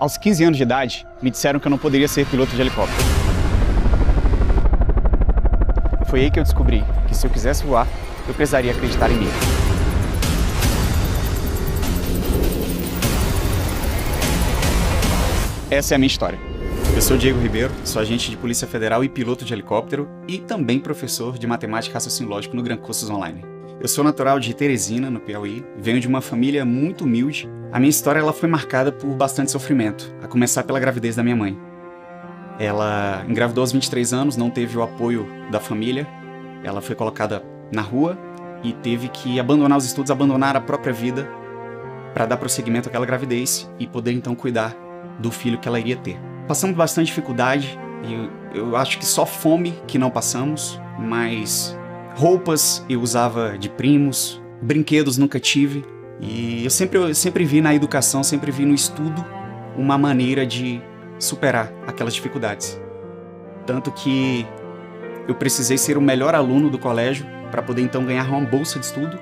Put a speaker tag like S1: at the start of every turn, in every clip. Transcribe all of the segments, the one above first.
S1: Aos 15 anos de idade, me disseram que eu não poderia ser piloto de helicóptero. Foi aí que eu descobri que se eu quisesse voar, eu precisaria acreditar em mim. Essa é a minha história. Eu sou Diego Ribeiro, sou agente de Polícia Federal e piloto de helicóptero e também professor de matemática e raciocínio lógico no Gran Cursos Online. Eu sou natural de Teresina, no Piauí, venho de uma família muito humilde. A minha história ela foi marcada por bastante sofrimento, a começar pela gravidez da minha mãe. Ela engravidou aos 23 anos, não teve o apoio da família, ela foi colocada na rua e teve que abandonar os estudos, abandonar a própria vida para dar prosseguimento àquela gravidez e poder então cuidar do filho que ela iria ter. Passamos bastante dificuldade e eu acho que só fome que não passamos, mas Roupas eu usava de primos, brinquedos nunca tive. E eu sempre, eu sempre vi na educação, sempre vi no estudo uma maneira de superar aquelas dificuldades. Tanto que eu precisei ser o melhor aluno do colégio para poder então ganhar uma bolsa de estudo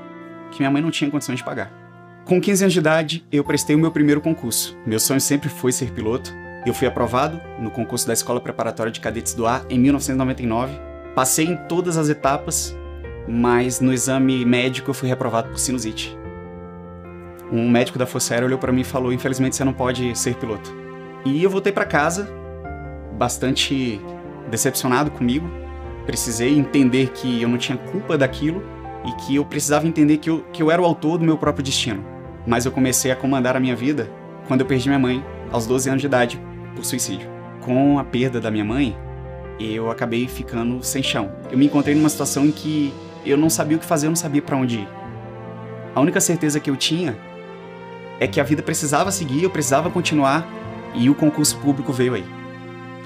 S1: que minha mãe não tinha condições de pagar. Com 15 anos de idade, eu prestei o meu primeiro concurso. Meu sonho sempre foi ser piloto. Eu fui aprovado no concurso da Escola Preparatória de Cadetes do Ar em 1999 Passei em todas as etapas, mas no exame médico eu fui reprovado por sinusite. Um médico da Força Aérea olhou para mim e falou: "Infelizmente você não pode ser piloto". E eu voltei para casa bastante decepcionado comigo. Precisei entender que eu não tinha culpa daquilo e que eu precisava entender que eu, que eu era o autor do meu próprio destino. Mas eu comecei a comandar a minha vida quando eu perdi minha mãe aos 12 anos de idade por suicídio. Com a perda da minha mãe, eu acabei ficando sem chão. Eu me encontrei numa situação em que eu não sabia o que fazer, eu não sabia para onde ir. A única certeza que eu tinha é que a vida precisava seguir, eu precisava continuar e o concurso público veio aí.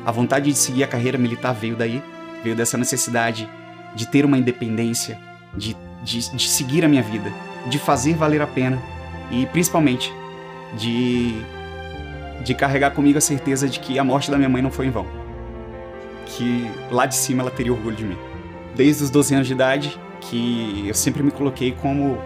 S1: A vontade de seguir a carreira militar veio daí, veio dessa necessidade de ter uma independência, de, de, de seguir a minha vida, de fazer valer a pena e principalmente de, de carregar comigo a certeza de que a morte da minha mãe não foi em vão que lá de cima ela teria orgulho de mim. Desde os 12 anos de idade, que eu sempre me coloquei como,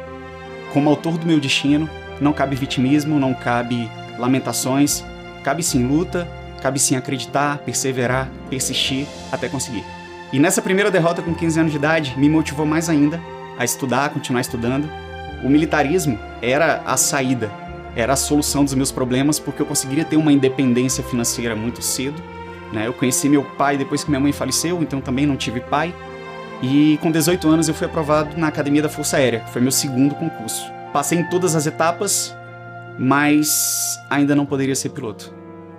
S1: como autor do meu destino, não cabe vitimismo, não cabe lamentações, cabe sim luta, cabe sim acreditar, perseverar, persistir até conseguir. E nessa primeira derrota com 15 anos de idade me motivou mais ainda a estudar, a continuar estudando. O militarismo era a saída, era a solução dos meus problemas porque eu conseguiria ter uma independência financeira muito cedo né? Eu conheci meu pai depois que minha mãe faleceu, então também não tive pai. E com 18 anos eu fui aprovado na Academia da Força Aérea, foi meu segundo concurso. Passei em todas as etapas, mas ainda não poderia ser piloto,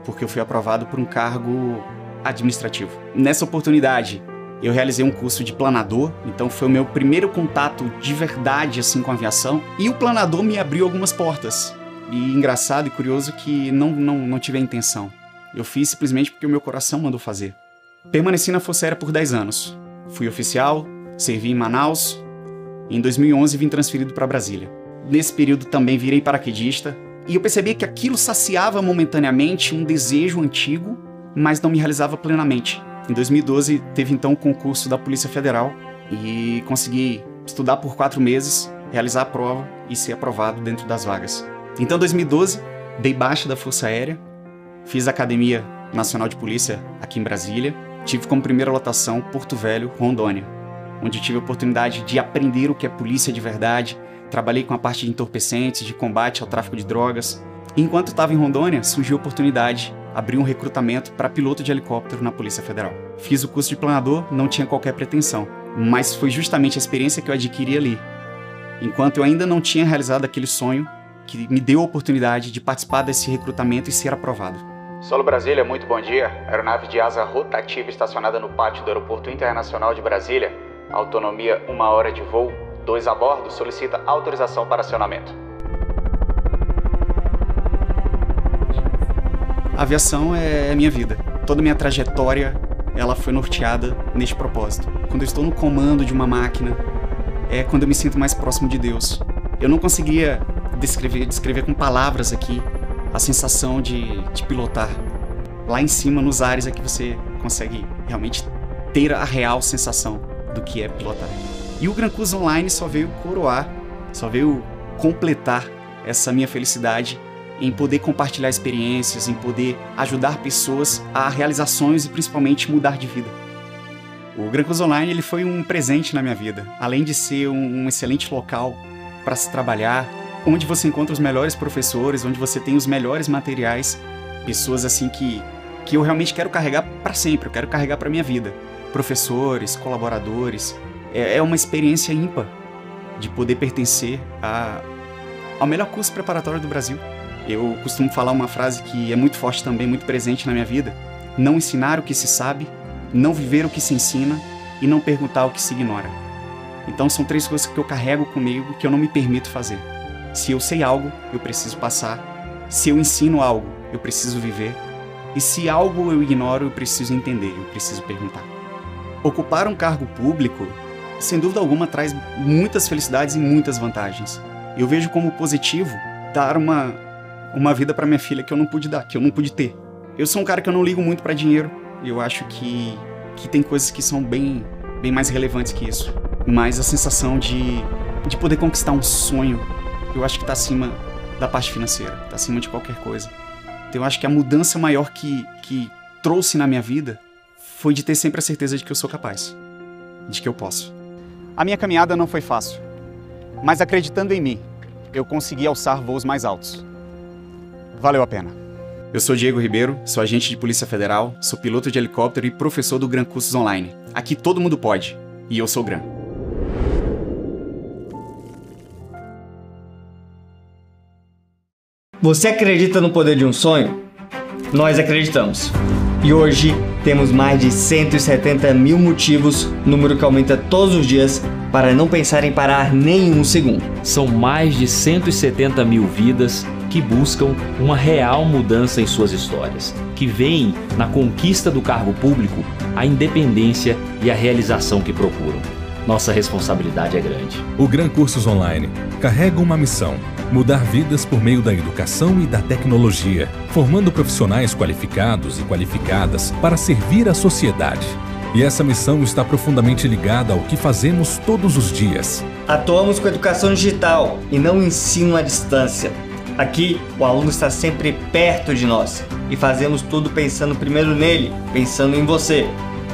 S1: porque eu fui aprovado por um cargo administrativo. Nessa oportunidade, eu realizei um curso de planador, então foi o meu primeiro contato de verdade assim com a aviação, e o planador me abriu algumas portas. E engraçado e curioso que não, não, não tive a intenção. Eu fiz simplesmente porque o meu coração mandou fazer. Permaneci na Força Aérea por 10 anos. Fui oficial, servi em Manaus. Em 2011 vim transferido para Brasília. Nesse período também virei paraquedista e eu percebi que aquilo saciava momentaneamente um desejo antigo, mas não me realizava plenamente. Em 2012 teve então o um concurso da Polícia Federal e consegui estudar por quatro meses, realizar a prova e ser aprovado dentro das vagas. Então, 2012 dei baixa da Força Aérea Fiz a Academia Nacional de Polícia aqui em Brasília. Tive como primeira lotação Porto Velho, Rondônia, onde tive a oportunidade de aprender o que é polícia de verdade. Trabalhei com a parte de entorpecentes, de combate ao tráfico de drogas. enquanto estava em Rondônia, surgiu a oportunidade abrir um recrutamento para piloto de helicóptero na Polícia Federal. Fiz o curso de planador, não tinha qualquer pretensão, mas foi justamente a experiência que eu adquiri ali, enquanto eu ainda não tinha realizado aquele sonho que me deu a oportunidade de participar desse recrutamento e ser aprovado. Solo Brasília, muito bom dia. Aeronave de asa rotativa estacionada no pátio do Aeroporto Internacional de Brasília. Autonomia uma hora de voo. Dois a bordo solicita autorização para acionamento. A aviação é, é minha vida. Toda minha trajetória ela foi norteada neste propósito. Quando eu estou no comando de uma máquina, é quando eu me sinto mais próximo de Deus. Eu não conseguia descrever, descrever com palavras aqui a sensação de, de pilotar lá em cima, nos ares, é que você consegue realmente ter a real sensação do que é pilotar. E o Gran Cruz Online só veio coroar, só veio completar essa minha felicidade em poder compartilhar experiências, em poder ajudar pessoas a realizar sonhos e principalmente mudar de vida. O Gran Cruz Online ele foi um presente na minha vida, além de ser um, um excelente local para se trabalhar, onde você encontra os melhores professores, onde você tem os melhores materiais, pessoas assim que que eu realmente quero carregar para sempre, eu quero carregar para minha vida, professores, colaboradores. É, é uma experiência ímpar de poder pertencer a, ao melhor curso preparatório do Brasil. Eu costumo falar uma frase que é muito forte também, muito presente na minha vida: não ensinar o que se sabe, não viver o que se ensina e não perguntar o que se ignora. Então são três coisas que eu carrego comigo que eu não me permito fazer. Se eu sei algo, eu preciso passar. Se eu ensino algo, eu preciso viver. E se algo eu ignoro, eu preciso entender, eu preciso perguntar. Ocupar um cargo público, sem dúvida alguma, traz muitas felicidades e muitas vantagens. Eu vejo como positivo dar uma, uma vida para minha filha que eu não pude dar, que eu não pude ter. Eu sou um cara que eu não ligo muito para dinheiro. Eu acho que, que tem coisas que são bem, bem mais relevantes que isso. Mas a sensação de, de poder conquistar um sonho eu acho que está acima da parte financeira, está acima de qualquer coisa. Então eu acho que a mudança maior que, que trouxe na minha vida foi de ter sempre a certeza de que eu sou capaz, de que eu posso. A minha caminhada não foi fácil, mas acreditando em mim, eu consegui alçar voos mais altos. Valeu a pena. Eu sou Diego Ribeiro, sou agente de Polícia Federal, sou piloto de helicóptero e professor do Gran Cursos Online. Aqui todo mundo pode, e eu sou o Gran.
S2: Você acredita no poder de um sonho? Nós acreditamos. E hoje temos mais de 170 mil motivos, número que aumenta todos os dias, para não
S3: pensar em parar nem um segundo. São mais de 170 mil vidas que buscam uma real mudança em suas histórias, que veem na conquista do cargo público a independência e a realização que procuram. Nossa responsabilidade é grande. O Gran Cursos Online carrega uma missão Mudar vidas por meio da educação e da tecnologia, formando profissionais qualificados e qualificadas para servir a sociedade. E essa missão está profundamente ligada ao que fazemos todos os dias.
S2: Atuamos com educação digital e não ensino à distância. Aqui, o aluno está sempre perto de nós e fazemos tudo pensando primeiro nele, pensando em você.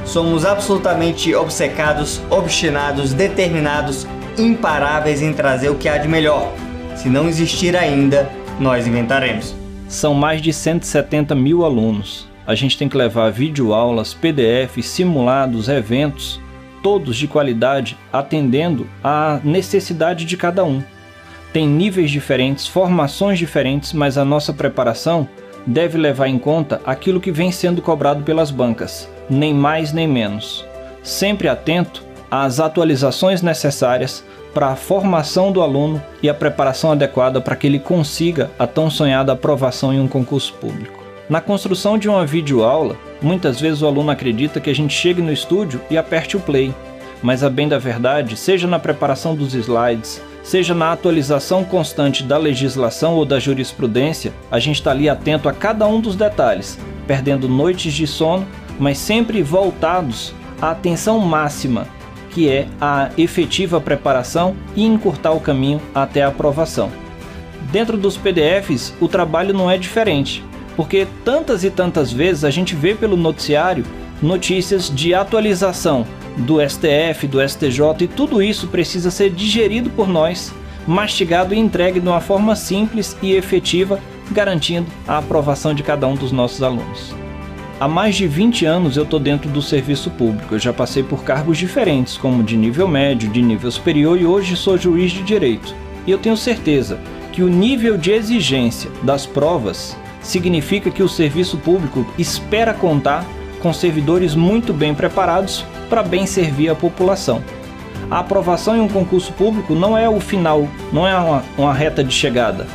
S2: Somos absolutamente obcecados, obstinados, determinados, imparáveis em trazer o que há de melhor se não existir ainda, nós
S4: inventaremos. São mais de 170 mil alunos. A gente tem que levar videoaulas, PDFs, simulados, eventos, todos de qualidade, atendendo à necessidade de cada um. Tem níveis diferentes, formações diferentes, mas a nossa preparação deve levar em conta aquilo que vem sendo cobrado pelas bancas, nem mais nem menos. Sempre atento as atualizações necessárias para a formação do aluno e a preparação adequada para que ele consiga a tão sonhada aprovação em um concurso público. Na construção de uma videoaula, muitas vezes o aluno acredita que a gente chegue no estúdio e aperte o play, mas a bem da verdade, seja na preparação dos slides, seja na atualização constante da legislação ou da jurisprudência, a gente está ali atento a cada um dos detalhes, perdendo noites de sono, mas sempre voltados à atenção máxima que é a efetiva preparação e encurtar o caminho até a aprovação. Dentro dos PDFs, o trabalho não é diferente, porque tantas e tantas vezes a gente vê pelo noticiário notícias de atualização do STF, do STJ e tudo isso precisa ser digerido por nós, mastigado e entregue de uma forma simples e efetiva, garantindo a aprovação de cada um dos nossos alunos. Há mais de 20 anos eu estou dentro do serviço público. Eu já passei por cargos diferentes, como de nível médio, de nível superior e hoje sou juiz de direito. E eu tenho certeza que o nível de exigência das provas significa que o serviço público espera contar com servidores muito bem preparados para bem servir a população. A aprovação em um concurso público não é o final, não é uma, uma reta de chegada,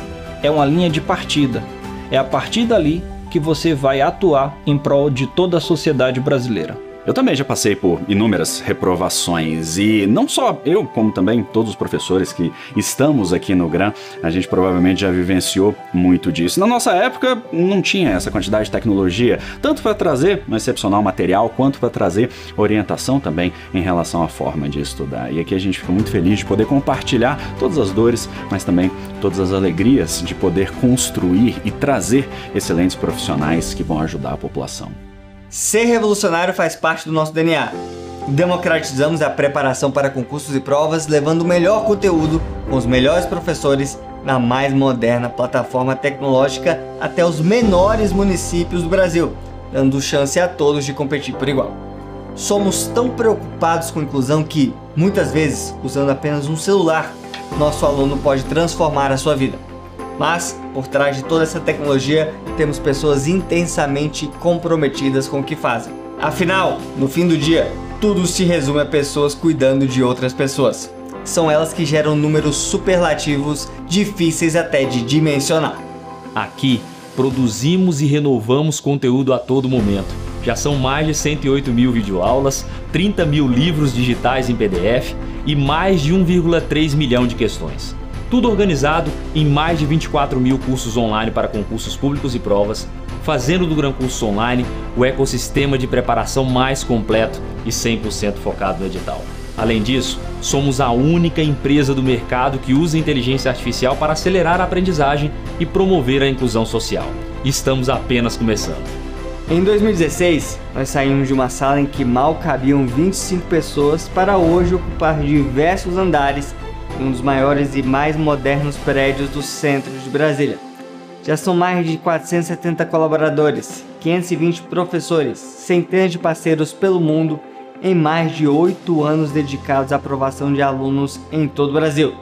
S4: é uma linha de partida. É a partir dali que você vai atuar em prol de toda a sociedade brasileira. Eu também já passei por inúmeras reprovações e não só eu, como
S1: também todos os professores que estamos aqui no GRAM, a gente provavelmente já vivenciou muito disso. Na nossa época não tinha essa quantidade de tecnologia, tanto para trazer um excepcional material quanto para trazer orientação também em relação à forma de estudar. E aqui a gente fica muito feliz de poder compartilhar todas as dores, mas também todas as alegrias de poder construir e trazer excelentes profissionais que vão ajudar a população.
S2: Ser revolucionário faz parte do nosso DNA. Democratizamos a preparação para concursos e provas, levando o melhor conteúdo com os melhores professores na mais moderna plataforma tecnológica até os menores municípios do Brasil, dando chance a todos de competir por igual. Somos tão preocupados com inclusão que, muitas vezes, usando apenas um celular, nosso aluno pode transformar a sua vida. Mas por trás de toda essa tecnologia temos pessoas intensamente comprometidas com o que fazem. Afinal, no fim do dia, tudo se resume a pessoas cuidando de outras pessoas. São elas que geram números superlativos difíceis até de dimensionar.
S3: Aqui produzimos e renovamos conteúdo a todo momento. Já são mais de 108 mil videoaulas, 30 mil livros digitais em PDF e mais de 1,3 milhão de questões tudo organizado em mais de 24 mil cursos online para concursos públicos e provas, fazendo do Gran Cursos Online o ecossistema de preparação mais completo e 100% focado no edital. Além disso, somos a única empresa do mercado que usa inteligência artificial para acelerar a aprendizagem e promover a inclusão social. Estamos apenas começando.
S2: Em 2016, nós saímos de uma sala em que mal cabiam 25 pessoas para hoje ocupar diversos andares um dos maiores e mais modernos prédios do centro de Brasília. Já são mais de 470 colaboradores, 520 professores, centenas de parceiros pelo mundo, em mais de oito anos dedicados à aprovação de alunos em todo o Brasil,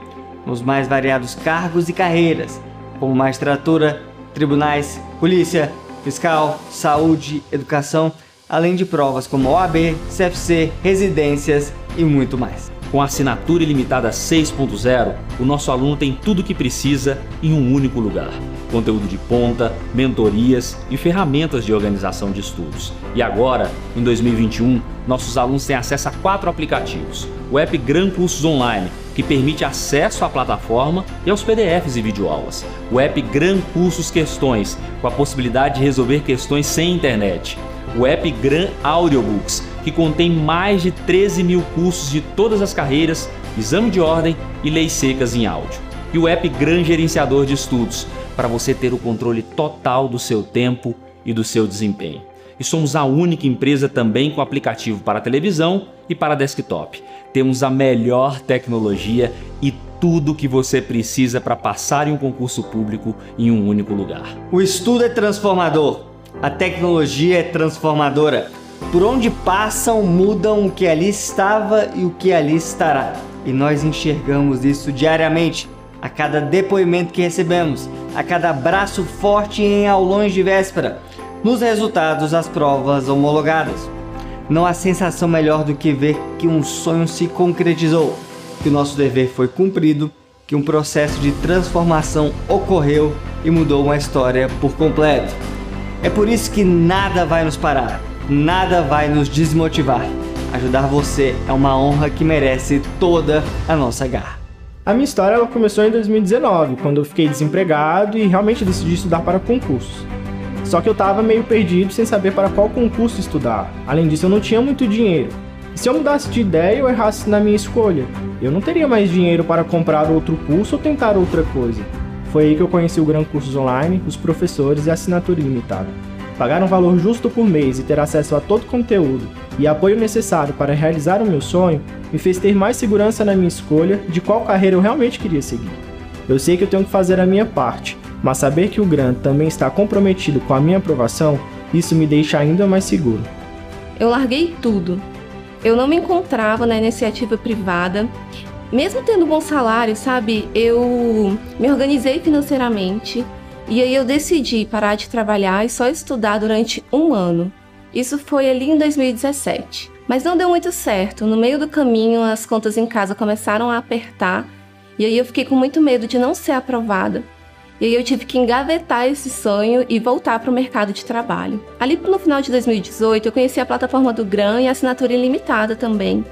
S2: nos mais variados cargos e carreiras, como magistratura, tribunais, polícia, fiscal, saúde, educação, além de provas
S3: como OAB, CFC, residências e muito mais. Com a assinatura ilimitada 6.0, o nosso aluno tem tudo o que precisa em um único lugar. Conteúdo de ponta, mentorias e ferramentas de organização de estudos. E agora, em 2021, nossos alunos têm acesso a quatro aplicativos. O app Gran Cursos Online, que permite acesso à plataforma e aos PDFs e videoaulas. O app Gran Cursos Questões, com a possibilidade de resolver questões sem internet. O app Gran Audiobooks, que contém mais de 13 mil cursos de todas as carreiras, exame de ordem e leis secas em áudio. E o app Gran Gerenciador de Estudos, para você ter o controle total do seu tempo e do seu desempenho. E somos a única empresa também com aplicativo para televisão e para desktop. Temos a melhor tecnologia e tudo que você precisa para passar em um concurso público em um único lugar.
S2: O estudo é transformador, a tecnologia é transformadora. Por onde passam, mudam o que ali estava e o que ali estará. E nós enxergamos isso diariamente, a cada depoimento que recebemos, a cada abraço forte em aulões de véspera, nos resultados das provas homologadas. Não há sensação melhor do que ver que um sonho se concretizou, que o nosso dever foi cumprido, que um processo de transformação ocorreu e mudou uma história por completo. É por isso que nada vai nos parar nada vai nos desmotivar. Ajudar você é uma honra que merece toda a nossa
S1: garra. A minha história ela começou em 2019, quando eu fiquei desempregado e realmente decidi estudar para concursos. Só que eu estava meio perdido sem saber para qual concurso estudar. Além disso, eu não tinha muito dinheiro. E se eu mudasse de ideia ou errasse na minha escolha, eu não teria mais dinheiro para comprar outro curso ou tentar outra coisa. Foi aí que eu conheci o Gran Cursos Online, os professores e a assinatura ilimitada. Pagar um valor justo por mês e ter acesso a todo o conteúdo e apoio necessário para realizar o meu sonho me fez ter mais segurança na minha escolha de qual carreira eu realmente queria seguir. Eu sei que eu tenho que fazer a minha parte, mas saber que o GRAN também está comprometido com a minha aprovação, isso me deixa ainda mais seguro.
S5: Eu larguei tudo. Eu não me encontrava na iniciativa privada. Mesmo tendo um bom salário, sabe, eu me organizei financeiramente, e aí eu decidi parar de trabalhar e só estudar durante um ano. Isso foi ali em 2017. Mas não deu muito certo. No meio do caminho, as contas em casa começaram a apertar e aí eu fiquei com muito medo de não ser aprovada. E aí eu tive que engavetar esse sonho e voltar para o mercado de trabalho. Ali no final de 2018, eu conheci a plataforma do GRAM e a assinatura ilimitada também.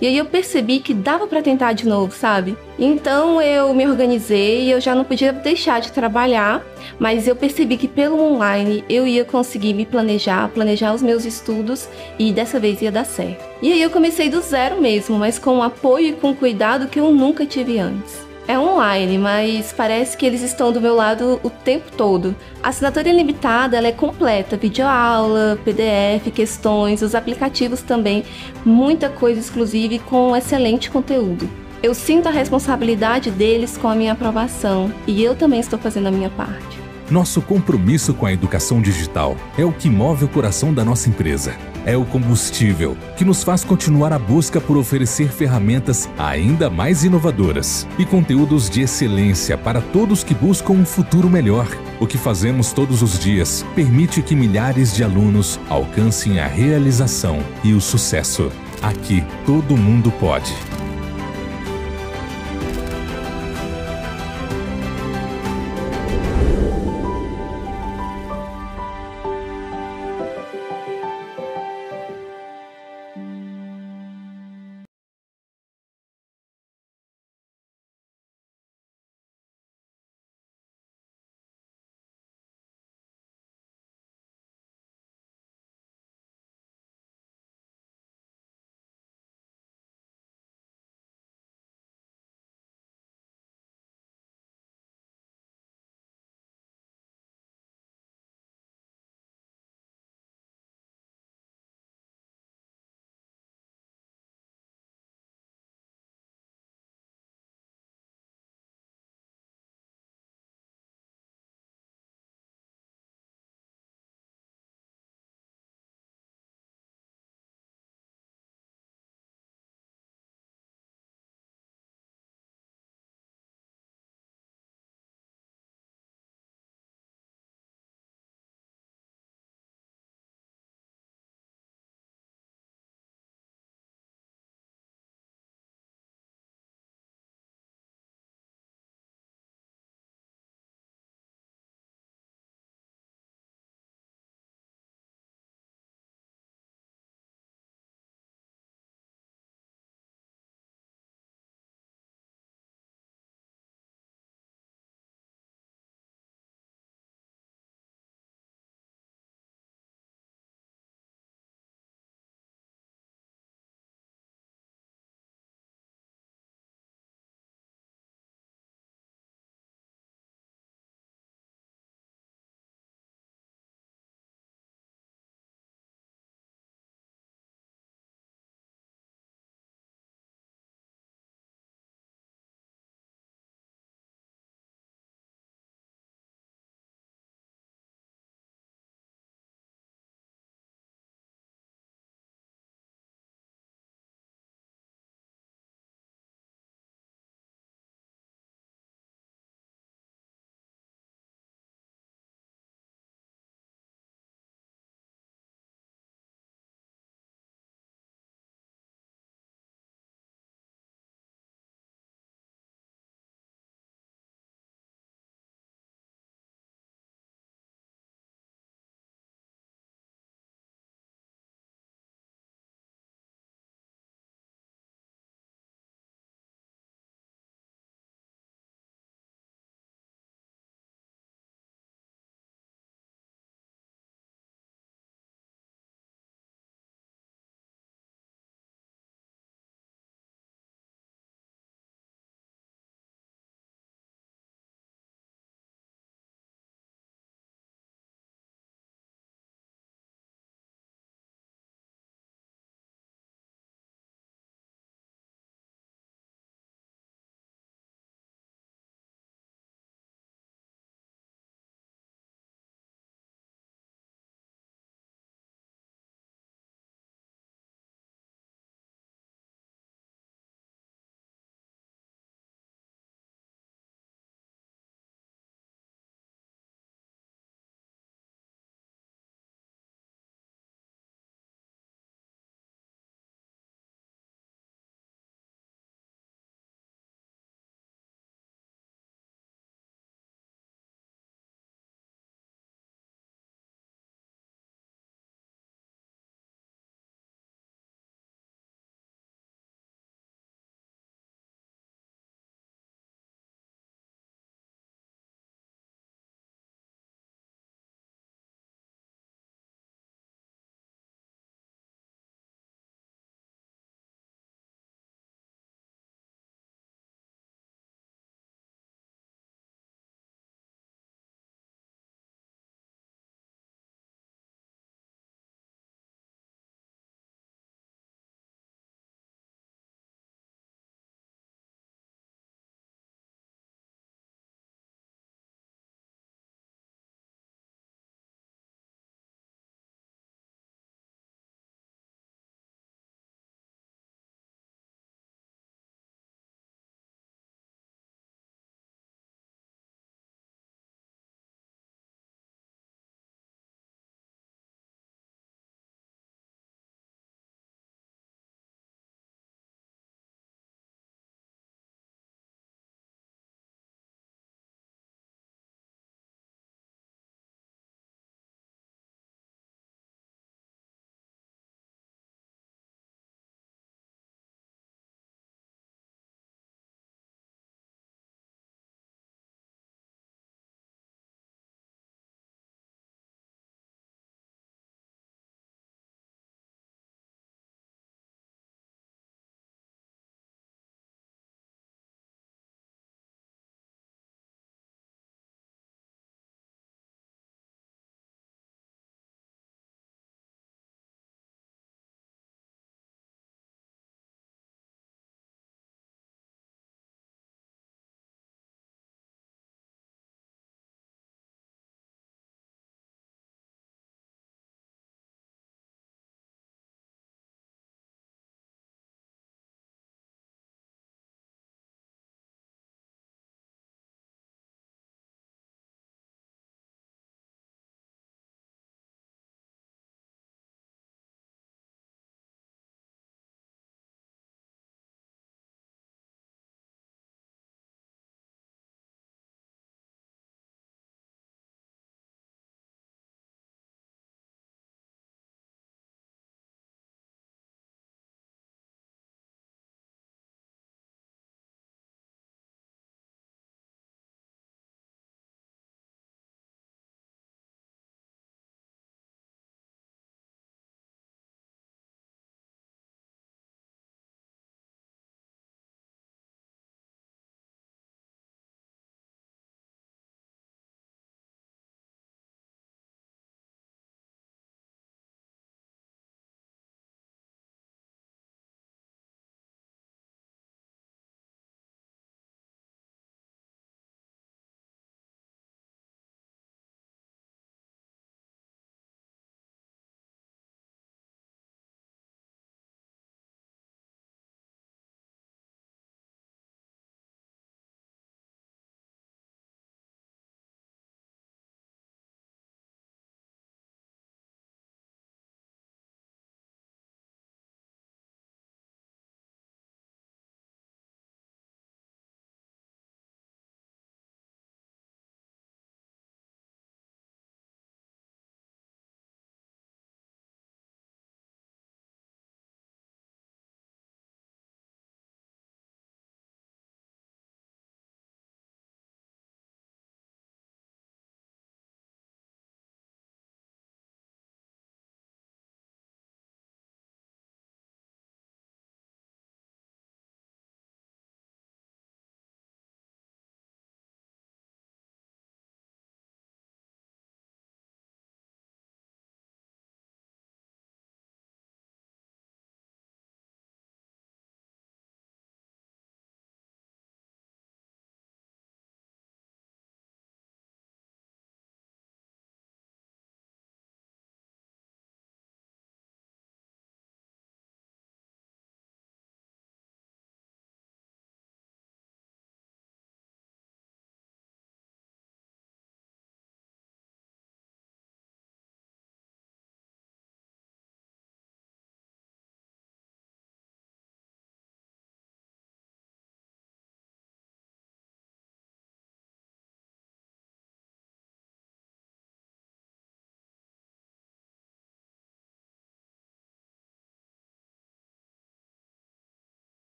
S5: E aí eu percebi que dava para tentar de novo, sabe? Então eu me organizei, e eu já não podia deixar de trabalhar, mas eu percebi que pelo online eu ia conseguir me planejar, planejar os meus estudos e dessa vez ia dar certo. E aí eu comecei do zero mesmo, mas com um apoio e com cuidado que eu nunca tive antes. É online, mas parece que eles estão do meu lado o tempo todo. A assinatura ilimitada ela é completa, videoaula, PDF, questões, os aplicativos também, muita coisa exclusiva e com excelente conteúdo. Eu sinto a responsabilidade deles com a minha aprovação e eu também estou fazendo a minha parte.
S3: Nosso compromisso com a educação digital é o que move o coração da nossa empresa. É o combustível que nos faz continuar a busca por oferecer ferramentas ainda mais inovadoras e conteúdos de excelência para todos que buscam um futuro melhor. O que fazemos todos os dias permite que milhares de alunos alcancem a realização e o sucesso. Aqui todo mundo pode.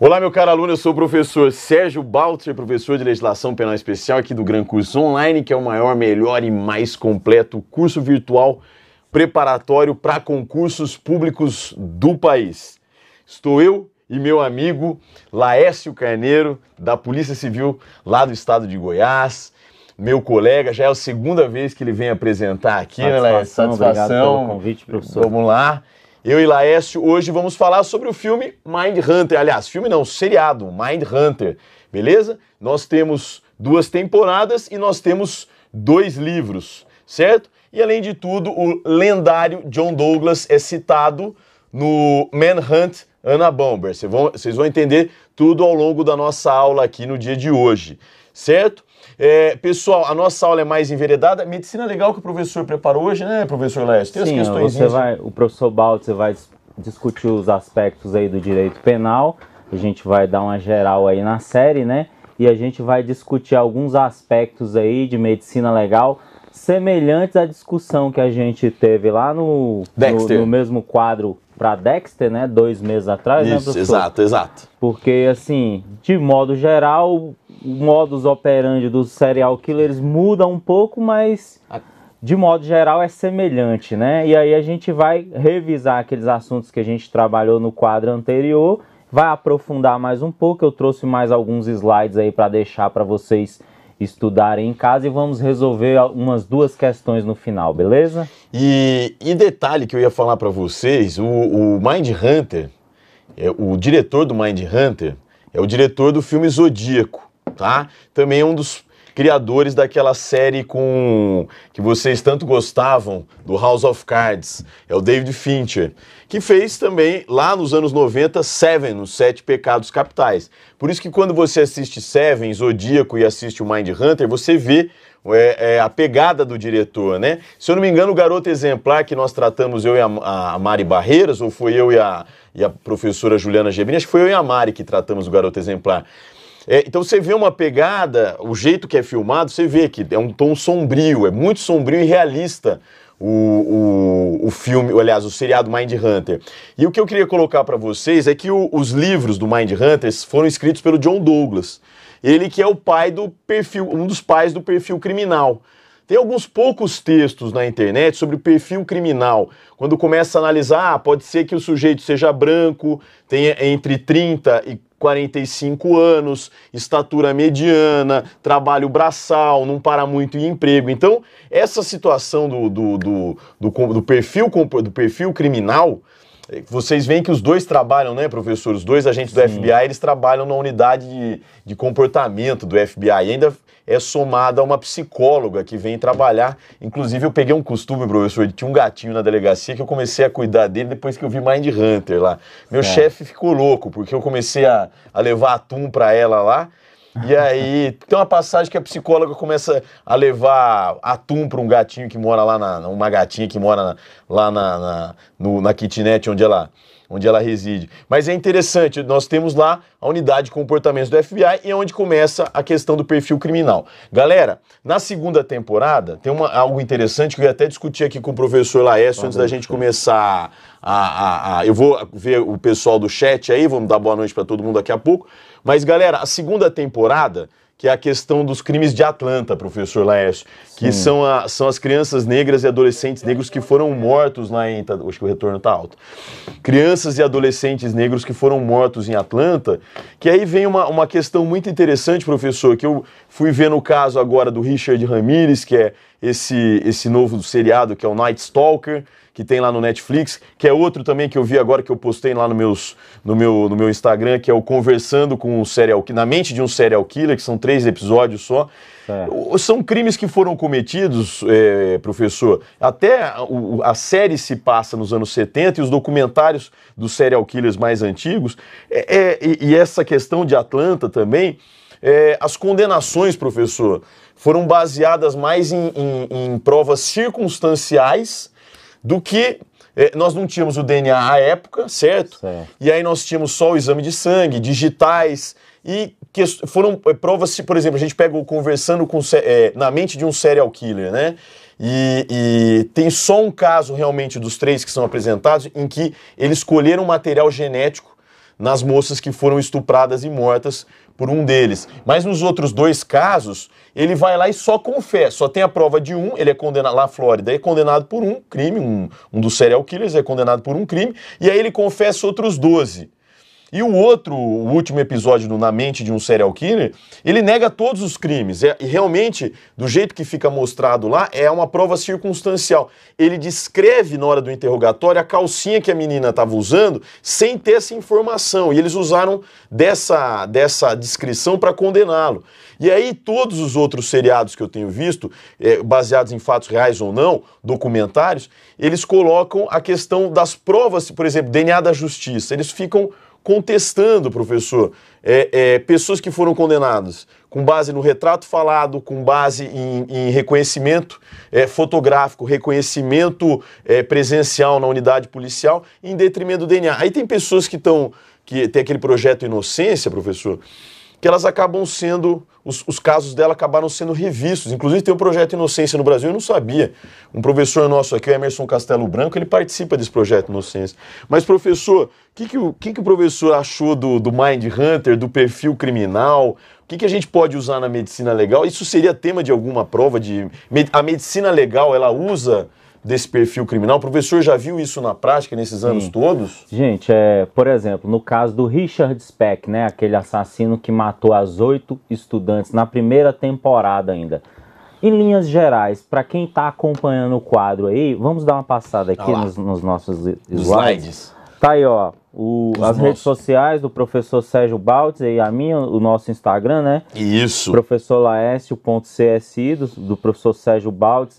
S6: Olá, meu caro aluno, eu sou o professor Sérgio Baltzer, professor de legislação penal especial aqui do Gran Curso Online, que é o maior, melhor e mais completo curso virtual preparatório para concursos públicos do país. Estou eu e meu amigo Laércio Carneiro, da Polícia Civil lá do estado de Goiás. Meu colega, já é a segunda vez que ele vem apresentar aqui, satisfação, né, Laércio? Satisfação. Obrigado pelo convite, professor. Vamos lá. Eu e Laércio hoje vamos falar sobre o filme Mind Hunter. Aliás, filme não, seriado Mind Hunter, beleza? Nós temos duas temporadas e nós temos dois livros, certo? E além de tudo, o lendário John Douglas é citado no Manhunt Anna Bomber. Vocês vão, vão entender tudo ao longo da nossa aula aqui no dia de hoje, certo? É, pessoal, a nossa aula é mais enveredada. Medicina é legal que o professor preparou hoje, né, professor Leste? Tem Sim, as questões. Você vai,
S7: o professor Baltz você vai discutir os aspectos aí do direito penal. A gente vai dar uma geral aí na série, né? E a gente vai discutir alguns aspectos aí de medicina legal semelhantes à discussão que a gente teve lá no, no, no mesmo quadro para Dexter, né? Dois meses atrás, né, Isso, né, professor? Exato, exato. Porque, assim, de modo geral, o modus operandi dos serial killers muda um pouco, mas de modo geral é semelhante, né? E aí a gente vai revisar aqueles assuntos que a gente trabalhou no quadro anterior, vai aprofundar mais um pouco. Eu trouxe mais alguns slides aí para deixar para vocês estudarem em casa e vamos
S6: resolver umas duas questões no final, beleza? E, e detalhe que eu ia falar para vocês, o, o Mind Hunter, é, o diretor do Mind Hunter é o diretor do filme Zodíaco tá? Também é um dos criadores daquela série com que vocês tanto gostavam do House of Cards, é o David Fincher, que fez também lá nos anos 90 Seven, os Sete Pecados Capitais. Por isso que quando você assiste Seven, Zodíaco e assiste o Mind Hunter, você vê é, é, a pegada do diretor, né? Se eu não me engano, o garoto exemplar que nós tratamos, eu e a, a Mari Barreiras, ou foi eu e a, e a professora Juliana Gebrini, acho que foi eu e a Mari que tratamos o garoto exemplar é, então você vê uma pegada, o jeito que é filmado, você vê que é um tom sombrio, é muito sombrio e realista o, o, o filme, aliás, o seriado Mind Hunter. E o que eu queria colocar para vocês é que o, os livros do Mind Hunters foram escritos pelo John Douglas. Ele que é o pai do perfil, um dos pais do perfil criminal. Tem alguns poucos textos na internet sobre o perfil criminal. Quando começa a analisar, ah, pode ser que o sujeito seja branco, tenha entre 30 e 45 anos, estatura mediana, trabalho braçal, não para muito em emprego. Então, essa situação do, do, do, do, do perfil, do perfil criminal vocês veem que os dois trabalham, né, professor? Os dois agentes Sim. do FBI, eles trabalham na unidade de, de comportamento do FBI. E ainda é somada a uma psicóloga que vem trabalhar. Inclusive, eu peguei um costume, professor, de tinha um gatinho na delegacia que eu comecei a cuidar dele depois que eu vi Mind Hunter lá. Meu é. chefe ficou louco, porque eu comecei a, a levar atum para ela lá. E aí tem uma passagem que a psicóloga começa a levar atum para um gatinho que mora lá na. Uma gatinha que mora na, lá na, na, no, na kitnet onde ela, onde ela reside. Mas é interessante, nós temos lá a unidade de comportamentos do FBI e é onde começa a questão do perfil criminal. Galera, na segunda temporada tem uma, algo interessante que eu ia até discutir aqui com o professor Laércio antes da gente começar a, a, a, eu vou ver o pessoal do chat aí, vamos dar boa noite para todo mundo daqui a pouco. Mas, galera, a segunda temporada, que é a questão dos crimes de Atlanta, professor Laércio, Sim. que são, a, são as crianças negras e adolescentes negros que foram mortos lá em. Tá, acho que o retorno tá alto. Crianças e adolescentes negros que foram mortos em Atlanta, que aí vem uma, uma questão muito interessante, professor, que eu fui ver no caso agora do Richard Ramirez, que é esse, esse novo seriado que é o Night Stalker que tem lá no Netflix, que é outro também que eu vi agora que eu postei lá no, meus, no, meu, no meu Instagram, que é o Conversando com um Serial na mente de um serial killer, que são três episódios só. É. São crimes que foram cometidos, é, professor. Até a série se passa nos anos 70 e os documentários dos serial killers mais antigos. É, é, e, e essa questão de Atlanta também. É, as condenações, professor, foram baseadas mais em, em, em provas circunstanciais do que é, nós não tínhamos o DNA à época, certo? certo? E aí nós tínhamos só o exame de sangue, digitais e que foram eh, provas, por exemplo, a gente pega o conversando com, é, na mente de um serial killer, né? E, e, tem só um caso realmente dos três que são apresentados em que eles colheram material genético nas moças que foram estupradas e mortas por um deles. Mas nos outros dois casos, ele vai lá e só confessa. Só tem a prova de um, ele é condenado lá na Flórida, é condenado por um crime, um, um dos serial killers é condenado por um crime, e aí ele confessa outros 12. E o outro, o último episódio do Na Mente de um Serial Killer, ele nega todos os crimes. É, e realmente, do jeito que fica mostrado lá, é uma prova circunstancial. Ele descreve na hora do interrogatório a calcinha que a menina estava usando sem ter essa informação. E eles usaram dessa, dessa descrição para condená-lo. E aí, todos os outros seriados que eu tenho visto, é, baseados em fatos reais ou não, documentários, eles colocam a questão das provas, por exemplo, DNA da justiça. Eles ficam contestando, professor, é, é, pessoas que foram condenadas com base no retrato falado, com base em, em reconhecimento é, fotográfico, reconhecimento é, presencial na unidade policial, em detrimento do DNA. Aí tem pessoas que estão, que tem aquele projeto Inocência, professor, que elas acabam sendo, os, os, casos dela acabaram sendo revistos. Inclusive tem o um projeto Inocência no Brasil, eu não sabia. Um professor nosso aqui, o Emerson Castelo Branco, ele participa desse projeto Inocência. Mas, professor, que que o que, que o professor achou do, do Mind Hunter, do perfil criminal? O que, que a gente pode usar na medicina legal? Isso seria tema de alguma prova de. A medicina legal, ela usa desse perfil criminal? O professor já viu isso na prática nesses anos Sim. todos?
S7: Gente, é, por exemplo, no caso do Richard Speck, né, aquele assassino que matou as oito estudantes na primeira temporada ainda. Em linhas gerais, para quem está acompanhando o quadro aí, vamos dar uma passada aqui tá nos, nos, nossos slides. slides. Tá aí, ó. O, as nossos. redes sociais do professor Sérgio Baldes e a minha, o nosso Instagram, né? Isso. Professor Laércio.csi do, do professor Sérgio Baldes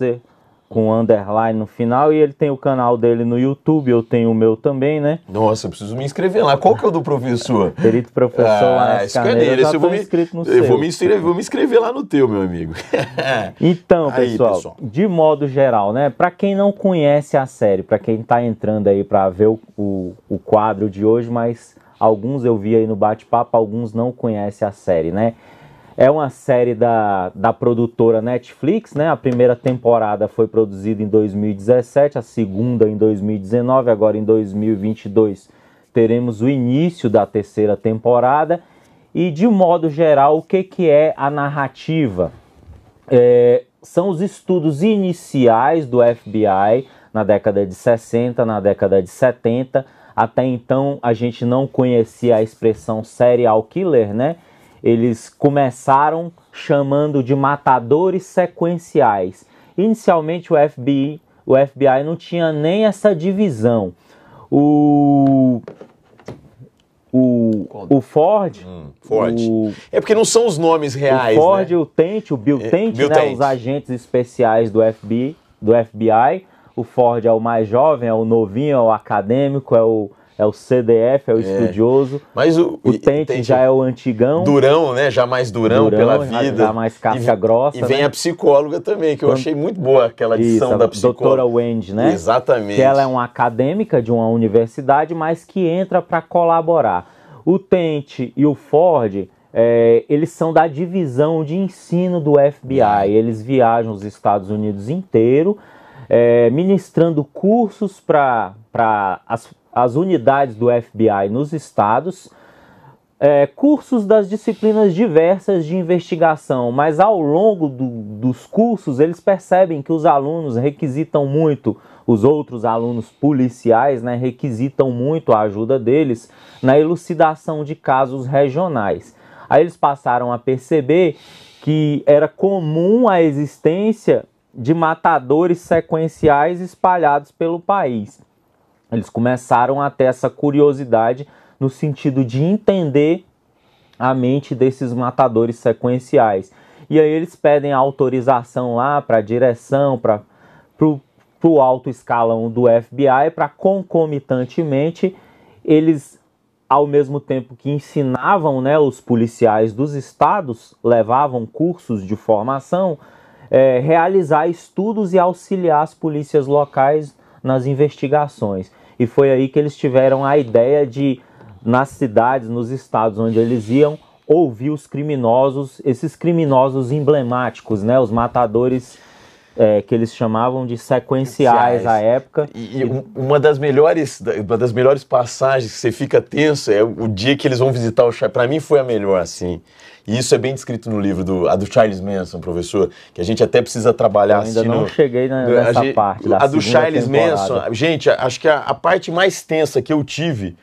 S7: com underline no final e ele tem o canal dele no YouTube, eu tenho
S6: o meu também, né? Nossa, eu preciso me inscrever lá. Qual que é o do professor? Perito professor ah, lá nas É eu, tá vou me, inscrito no eu seu. vou me inscrever, vou me inscrever lá no teu, meu amigo. então, aí, pessoal, pessoal,
S7: de modo geral, né, para quem não conhece a série, para quem tá entrando aí para ver o, o, o quadro de hoje, mas alguns eu vi aí no bate-papo, alguns não conhecem a série, né? É uma série da, da produtora Netflix, né? A primeira temporada foi produzida em 2017, a segunda em 2019, agora em 2022 teremos o início da terceira temporada. E de modo geral, o que, que é a narrativa? É, são os estudos iniciais do FBI na década de 60, na década de 70. Até então a gente não conhecia a expressão serial killer, né? Eles começaram chamando de matadores sequenciais. Inicialmente o FBI, o FBI não tinha nem essa divisão. O o, o Ford,
S6: hum, Ford. O, é porque não são os nomes reais. O Ford, né? o Tente, o Bill é, Tente, é, né, os agentes
S7: especiais do FBI, do FBI. O Ford é o mais jovem, é o novinho, é o acadêmico, é o é o CDF, é o é. estudioso. Mas o, o Tente já é o antigão. Durão,
S6: né? Já mais durão, durão pela vida. Já mais casca e, grossa. E vem né? a psicóloga também, que eu então, achei muito boa aquela edição Isso, da psicóloga. Doutora Wendy, né? Exatamente. Que ela é
S7: uma acadêmica de uma universidade, mas que entra para colaborar. O Tente e o Ford. É, eles são da divisão de ensino do FBI. Uhum. Eles viajam os Estados Unidos inteiro, é, ministrando cursos para as unidades do FBI nos estados, é, cursos das disciplinas diversas de investigação, mas ao longo do, dos cursos eles percebem que os alunos requisitam muito, os outros alunos policiais né, requisitam muito a ajuda deles na elucidação de casos regionais. Aí eles passaram a perceber que era comum a existência de matadores sequenciais espalhados pelo país eles começaram a ter essa curiosidade no sentido de entender a mente desses matadores sequenciais. E aí eles pedem autorização lá para a direção, para o alto escalão do FBI, para concomitantemente eles, ao mesmo tempo que ensinavam né, os policiais dos estados, levavam cursos de formação, é, realizar estudos e auxiliar as polícias locais nas investigações. E foi aí que eles tiveram a ideia de, nas cidades, nos estados onde eles iam, ouvir os criminosos, esses criminosos emblemáticos, né? Os matadores é, que eles chamavam de sequenciais, à época.
S6: E, e, uma das melhores, uma das melhores passagens que você fica tenso é o dia que eles vão visitar o chá. Para mim foi a melhor, assim. E isso é bem descrito no livro do, a do Charles Manson, professor, que a gente até precisa trabalhar Eu ainda não no, cheguei do, nessa a parte. a do Charles temporada. Manson, gente, acho que a, a parte mais tensa que eu tive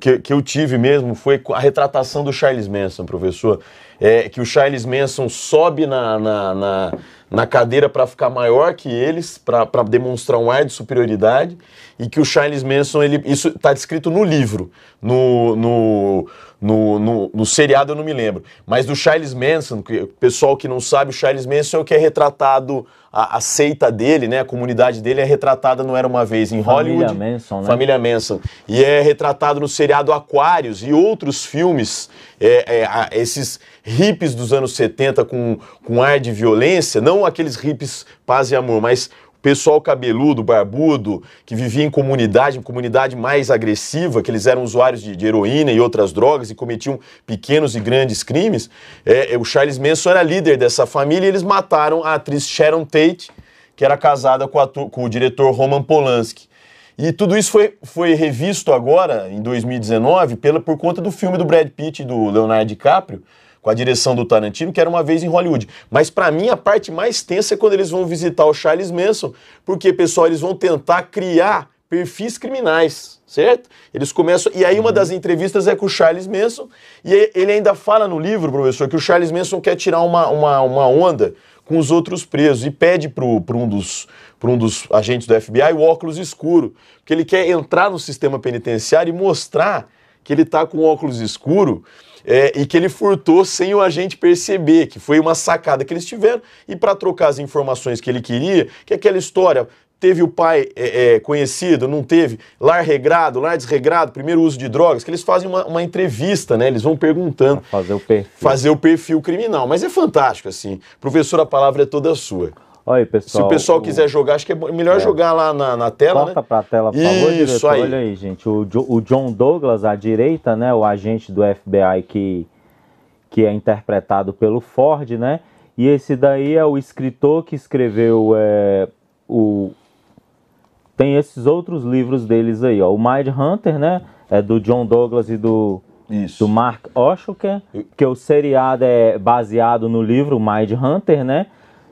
S6: que, que eu tive mesmo foi a retratação do Charles Manson, professor. É, que o Charles Manson sobe na, na, na, na cadeira para ficar maior que eles, para demonstrar um ar de superioridade, e que o Charles Manson, ele, isso está descrito no livro, no, no no, no, no, seriado eu não me lembro. Mas do Charles Manson, que, pessoal que não sabe, o Charles Manson é o que é retratado, a, a seita dele, né? A comunidade dele é retratada, não era uma vez, em Família Hollywood. Manson, né? Família Manson. E é retratado no seriado Aquários e outros filmes, é, é, esses hippies dos anos 70 com, com ar de violência, não aqueles hippies paz e amor, mas pessoal cabeludo, barbudo, que vivia em comunidade, comunidade mais agressiva, que eles eram usuários de, de heroína e outras drogas e cometiam pequenos e grandes crimes, é, é o Charles Manson era líder dessa família e eles mataram a atriz Sharon Tate, que era casada com, com o diretor Roman Polanski. E tudo isso foi, foi revisto agora, em 2019, pela, por conta do filme do Brad Pitt e do Leonardo DiCaprio, com a direção do Tarantino, que era uma vez em Hollywood. Mas para mim a parte mais tensa é quando eles vão visitar o Charles Manson, porque, pessoal, eles vão tentar criar perfis criminais, certo? Eles começam. E aí, uma das entrevistas é com o Charles Manson, e ele ainda fala no livro, professor, que o Charles Manson quer tirar uma, uma, uma onda com os outros presos e pede para um, dos, um dos agentes do FBI o óculos escuro, porque ele quer entrar no sistema penitenciário e mostrar que ele está com óculos escuro é, e que ele furtou sem o agente perceber, que foi uma sacada que eles tiveram. E para trocar as informações que ele queria, que é aquela história teve o pai é, é, conhecido, não teve, lar regrado, lar desregrado, primeiro uso de drogas, que eles fazem uma, uma entrevista, né? Eles vão perguntando. Pra fazer o perfil. Fazer o perfil criminal. Mas é fantástico, assim. Professor, a palavra é toda sua. Olha aí, pessoal. Se o pessoal o... quiser jogar, acho que é melhor é. jogar lá na, na tela. Volta né? para a tela, por favor, Isso diretor. Aí. Olha
S7: aí, gente. O, o John Douglas, à direita, né? O agente do FBI que, que é interpretado pelo Ford, né? E esse daí é o escritor que escreveu é, o. Tem esses outros livros deles aí, ó. O Mind Hunter, né? É do John Douglas e do, Isso. do Mark Oshoker, que é o seriado é baseado no livro Mind Hunter, né?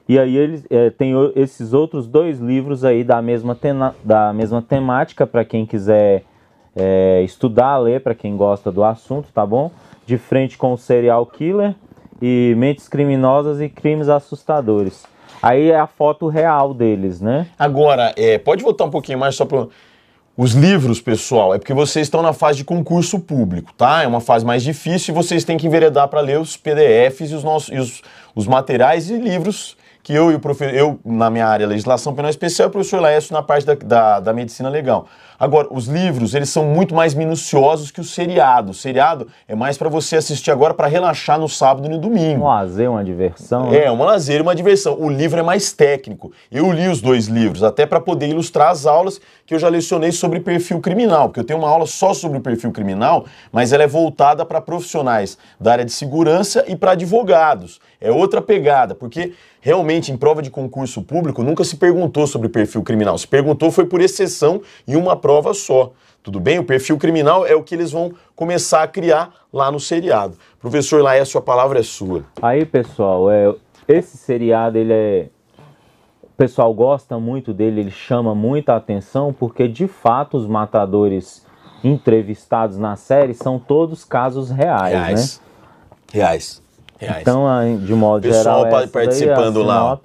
S7: E aí eles é, tem esses outros dois livros aí da mesma, tena, da mesma temática para quem quiser é, estudar, ler, para quem gosta do assunto, tá bom? De frente com o serial killer e mentes criminosas e crimes assustadores. Aí é a foto real deles, né?
S6: Agora, é, pode voltar um pouquinho mais só para os livros, pessoal, é porque vocês estão na fase de concurso público, tá? É uma fase mais difícil e vocês têm que enveredar para ler os PDFs e os, nossos, e os, os materiais e livros que eu e o professor, eu na minha área legislação penal especial, o professor Laércio na parte da, da, da medicina legal. Agora, os livros, eles são muito mais minuciosos que o seriado. O seriado é mais para você assistir agora para relaxar no sábado e no domingo. Um lazer, uma diversão. Né? É, né? um lazer, uma diversão. O livro é mais técnico. Eu li os dois livros, até para poder ilustrar as aulas que eu já lecionei sobre perfil criminal, porque eu tenho uma aula só sobre o perfil criminal, mas ela é voltada para profissionais da área de segurança e para advogados. É outra pegada, porque realmente em prova de concurso público nunca se perguntou sobre perfil criminal. Se perguntou foi por exceção e uma prova só. Tudo bem? O perfil criminal é o que eles vão começar a criar lá no seriado. Professor Laé, a palavra é sua.
S7: Aí, pessoal, é, esse seriado, ele é... O pessoal gosta muito dele, ele chama muita atenção, porque de fato os matadores entrevistados na série são todos casos reais, reais. né?
S6: Reais. Reais.
S7: Então, de modo pessoal geral, pessoal é participando daí, lá. o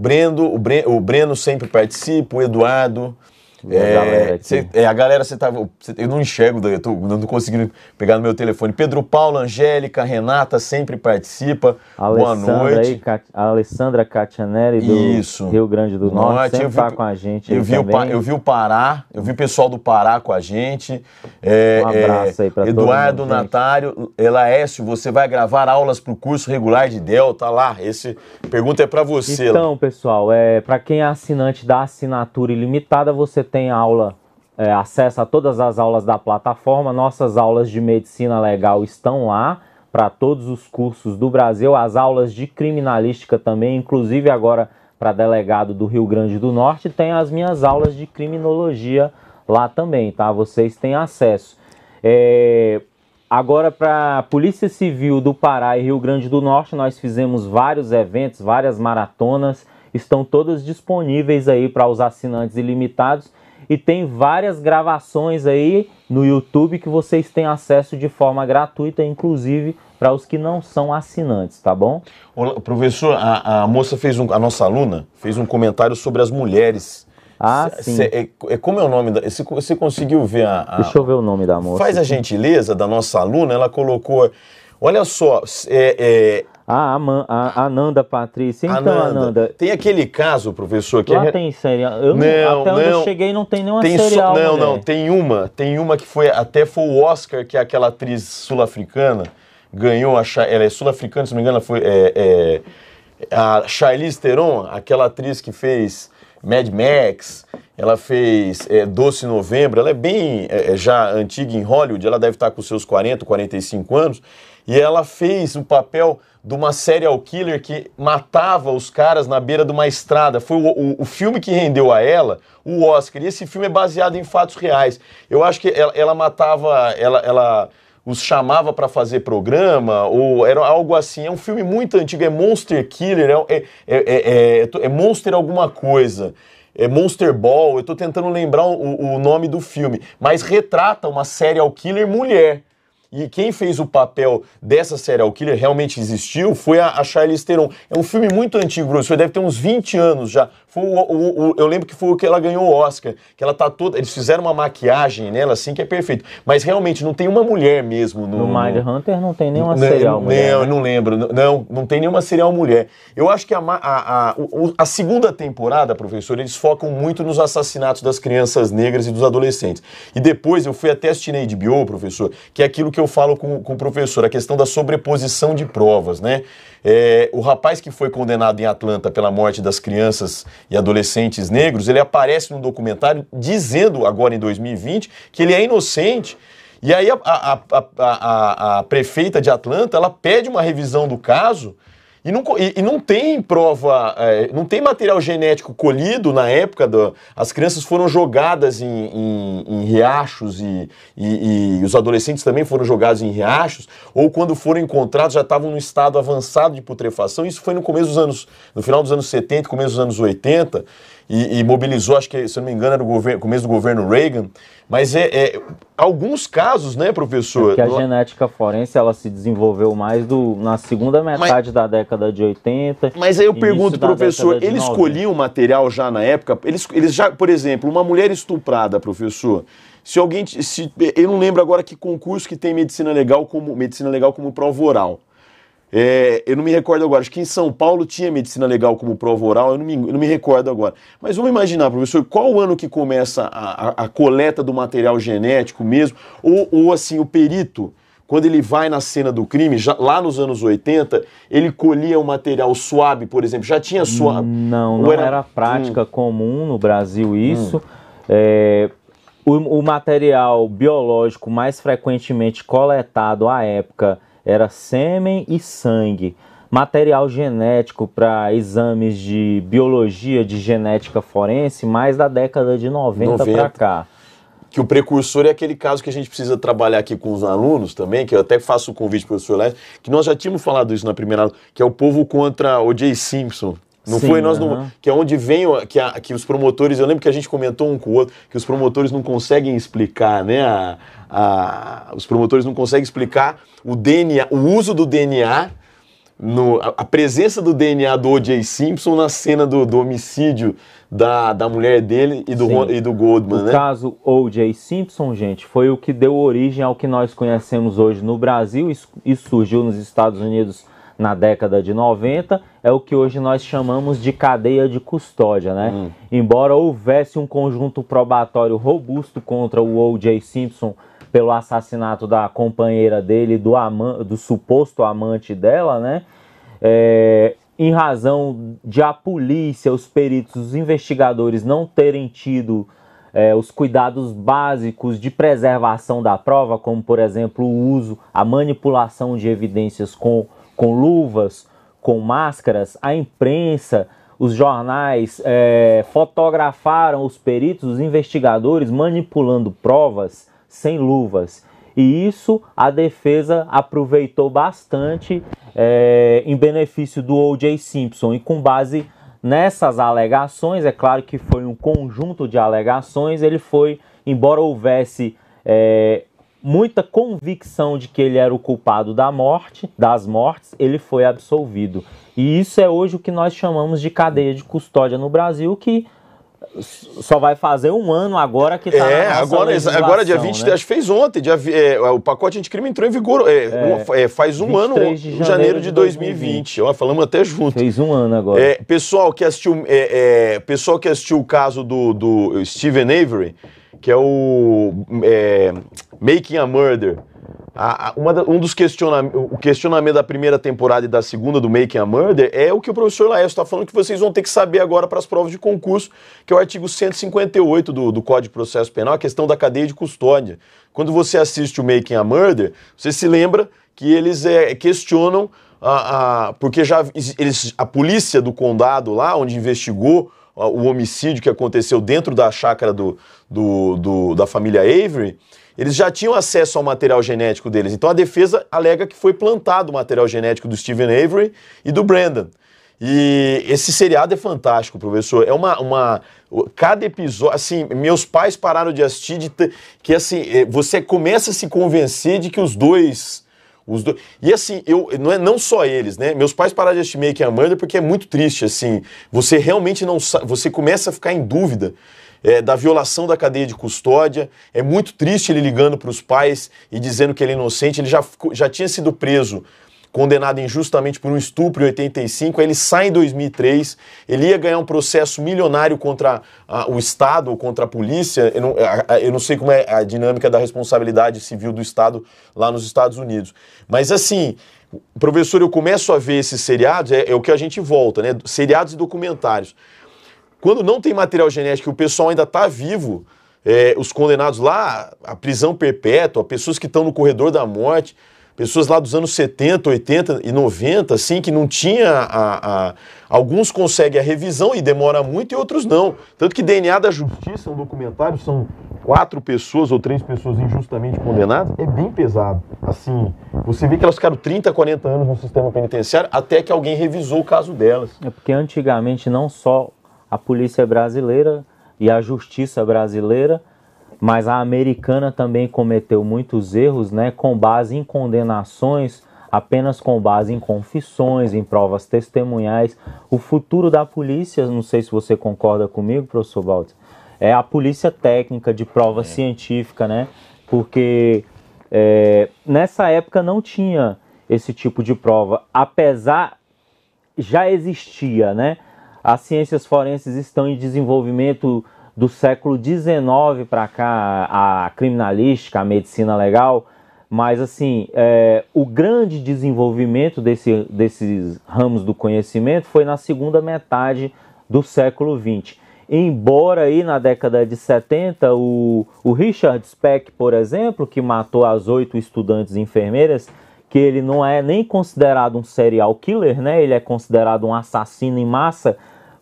S6: Brendo, o, Breno sempre participa, o Eduardo, é, galera cê, é, a galera, você tá. Cê, eu não enxergo, eu tô eu não conseguindo pegar no meu telefone. Pedro Paulo, Angélica, Renata sempre participa. Alessandra Boa noite. Aí,
S7: Cat, a Alessandra Catianelli do Isso. Rio Grande do Norte, Norte sempre tá vi, tá com a gente. Eu vi, o, eu vi
S6: o Pará, eu vi o pessoal do Pará com a gente. É, um abraço é, aí pra Eduardo mundo, Natário, Elaécio, você vai gravar aulas pro curso regular de Delta tá lá. Esse pergunta é para você. Então,
S7: pessoal, é, para quem é assinante da assinatura ilimitada, você tem aula, é, acesso a todas as aulas da plataforma. Nossas aulas de medicina legal estão lá para todos os cursos do Brasil, as aulas de criminalística também, inclusive agora para delegado do Rio Grande do Norte, tem as minhas aulas de criminologia lá também, tá? Vocês têm acesso. É... Agora, para a Polícia Civil do Pará e Rio Grande do Norte, nós fizemos vários eventos, várias maratonas, estão todas disponíveis aí para os assinantes ilimitados e tem várias gravações aí no YouTube que vocês têm acesso de forma gratuita, inclusive para os que não
S6: são assinantes, tá bom? Olá, professor, a, a, moça fez um, a nossa aluna fez um comentário sobre as mulheres. Ah, sim. é, é, como é o nome da. Você conseguiu ver a, a, Deixa
S7: eu ver o nome da moça. Faz a gentileza
S6: da nossa aluna, ela colocou Olha só, é, é...
S7: A, Aman, a Ananda Patrícia. Então, Ananda, Ananda,
S6: Tem aquele caso, professor, que. Lá é... tem
S7: serial. Eu não, não, até não, eu cheguei não tem nenhuma tem serial. So... Não, mulher. não,
S6: tem uma. Tem uma que foi. Até foi o Oscar, que é aquela atriz sul-africana. Ganhou a. Ela é sul-africana, se não me engano, ela foi. É, é... a Charlize Theron, aquela atriz que fez Mad Max, ela fez é, Doce Novembro, ela é bem é, é, já antiga em Hollywood, ela deve estar com seus 40, 45 anos. E ela fez o papel de uma serial killer que matava os caras na beira de uma estrada. Foi o, o, o filme que rendeu a ela o Oscar. E esse filme é baseado em fatos reais. Eu acho que ela, ela matava. ela, ela os chamava para fazer programa, ou era algo assim. É um filme muito antigo, é Monster Killer, é, é, é, é Monster alguma coisa. É Monster Ball, eu estou tentando lembrar o, o, nome do filme, mas retrata uma serial killer mulher. E quem fez o papel dessa serial killer realmente existiu foi a, a Charlize Theron. É um filme muito antigo, Bruno, deve ter uns 20 anos já. Foi o, o, o, eu lembro que foi o que ela ganhou o Oscar, que ela tá toda. Eles fizeram uma maquiagem nela, assim, que é perfeito. Mas realmente não tem uma mulher mesmo no. No Mind
S7: no... Hunter não tem nenhuma não, serial não, mulher.
S6: Não, né? não lembro. Não, não tem nenhuma serial mulher. Eu acho que a, a, a, a segunda temporada, professor, eles focam muito nos assassinatos das crianças negras e dos adolescentes. E depois eu fui até assistir na HBO, professor, que é aquilo que eu falo com, com o professor, a questão da sobreposição de provas, né? É, o rapaz que foi condenado em Atlanta pela morte das crianças e adolescentes negros, ele aparece no documentário dizendo, agora em 2020, que ele é inocente. E aí a, a, a, a prefeita de Atlanta, ela pede uma revisão do caso e não, e, e não tem prova, é, não tem material genético colhido na época. Do, as crianças foram jogadas em, em, em riachos e, e, e, os adolescentes também foram jogados em riachos, ou quando foram encontrados já estavam no estado avançado de putrefação. Isso foi no começo dos anos, no final dos anos 70, começo dos anos 80 e, e, mobilizou, acho que, se não me engano, era o começo do governo Reagan. Mas é, é alguns casos, né, professor? É que a é?
S7: genética forense ela se desenvolveu mais do, na segunda metade mas, da década de 80. Mas aí eu pergunto, professor, eles escolhiam
S6: material já na época? Eles, eles já, por exemplo, uma mulher estuprada, professor. Se alguém. Se, eu não lembro agora que concurso que tem medicina legal como medicina legal como prova oral. É, eu não me recordo agora, acho que em São Paulo tinha medicina legal como prova oral, eu não me, eu não me recordo agora. Mas vamos imaginar, professor, qual o ano que começa a, a, a, coleta do material genético mesmo? Ou, ou assim, o perito, quando ele vai na cena do crime, já, lá nos anos 80, ele colhia o material suave, por exemplo, já tinha suave?
S7: Não, não era, era prática hum. comum no Brasil isso. Hum. É, o, o material biológico mais frequentemente coletado à época era sêmen e sangue, material genético para exames de biologia, de genética forense, mais da década de 90, 90. para
S6: cá. Que o precursor é aquele caso que a gente precisa trabalhar aqui com os alunos também, que eu até faço o convite para o professor Leste, que nós já tínhamos falado isso na primeira aula, que é o povo contra o Jay Simpson. Não Sim, foi nós uhum. não, que é onde vem que, a, que os promotores, eu lembro que a gente comentou um com o outro, que os promotores não conseguem explicar, né? A, a, os promotores não conseguem explicar o DNA, o uso do DNA no, a, a, presença do DNA do O.J. Simpson na cena do, do homicídio da, da mulher dele e do, Ron, e do Goldman, o né? caso O.J. Simpson, gente,
S7: foi o que deu origem ao que nós conhecemos hoje no Brasil e, e surgiu nos Estados Unidos na década de 90 é o que hoje nós chamamos de cadeia de custódia, né? Hum. Embora houvesse um conjunto probatório robusto contra o O.J. Simpson pelo assassinato da companheira dele, do, ama do suposto amante dela, né? É, em razão de a polícia, os peritos, os investigadores não terem tido é, os cuidados básicos de preservação da prova, como por exemplo o uso, a manipulação de evidências com com luvas, com máscaras, a imprensa, os jornais é, fotografaram os peritos, os investigadores manipulando provas sem luvas. E isso a defesa aproveitou bastante é, em benefício do O.J. Simpson. E com base nessas alegações, é claro que foi um conjunto de alegações, ele foi, embora houvesse é, muita convicção de que ele era o culpado da morte, das mortes, ele foi absolvido. E isso é hoje o que nós chamamos de cadeia de custódia no Brasil, que só vai fazer um ano agora que está é, na agora, agora dia 23, né? acho
S6: que fez ontem, dia, é, o pacote anticrime entrou em vigor é, é, é faz um ano, de janeiro, janeiro de 2020. 2020. Ó, falamos até junto. Fez um ano agora. É, pessoal, que assistiu, é, pessoal que assistiu o caso do, do Steven Avery, que é o é, Making a Murder. A, a, da, um dos questionamentos, o questionamento da primeira temporada e da segunda do Making a Murder é o que o professor Laércio está falando que vocês vão ter que saber agora para as provas de concurso, que é o artigo 158 do, do Código de Processo Penal, a questão da cadeia de custódia. Quando você assiste o Making a Murder, você se lembra que eles é, questionam a, a, porque já eles, a polícia do condado lá, onde investigou o homicídio que aconteceu dentro da chácara do, do, do, da família Avery, eles já tinham acesso ao material genético deles. Então a defesa alega que foi plantado o material genético do Steven Avery e do Brandon. E esse seriado é fantástico, professor. É uma. uma cada episódio. Assim, meus pais pararam de assistir de que assim, é, você começa a se convencer de que os dois os E assim, eu não é não só eles, né? Meus pais pararam de assistir a Amanda porque é muito triste, assim. Você realmente não você começa a ficar em dúvida. É, da violação da cadeia de custódia. É muito triste ele ligando para os pais e dizendo que ele é inocente. Ele já, já tinha sido preso condenado injustamente por um estupro em 85, aí ele sai em 2003, ele ia ganhar um processo milionário contra a, ah, o Estado, contra a polícia, eu não, a, ah, ah, eu não sei como é a dinâmica da responsabilidade civil do Estado lá nos Estados Unidos. Mas assim, professor, eu começo a ver esses seriados, é, é o que a gente volta, né? Seriados e documentários. Quando não tem material genético e o pessoal ainda está vivo, é, os condenados lá, a prisão perpétua, pessoas que estão no corredor da morte, pessoas lá dos anos 70, 80 e 90, assim, que não tinha a, a, Alguns conseguem a revisão e demora muito e outros não. Tanto que DNA da Justiça, um documentário, são quatro pessoas ou três pessoas injustamente condenadas, é bem pesado. Assim, você vê que elas ficaram 30, 40 anos no sistema penitenciário até que alguém revisou o caso delas.
S7: É porque antigamente não só a polícia brasileira e a justiça brasileira mas a americana também cometeu muitos erros, né, com base em condenações, apenas com base em confissões, em provas testemunhais. O futuro da polícia, não sei se você concorda comigo, professor Baltz, é a polícia técnica de prova é. científica, né? Porque é, nessa época não tinha esse tipo de prova, apesar já existia, né? As ciências forenses estão em desenvolvimento do século XIX para cá, a criminalística, a medicina legal, mas assim, é, o grande desenvolvimento desse, desses ramos do conhecimento foi na segunda metade do século XX. Embora aí na década de 70, o, o Richard Speck, por exemplo, que matou as oito estudantes enfermeiras, que ele não é nem considerado um serial killer, né? Ele é considerado um assassino em massa,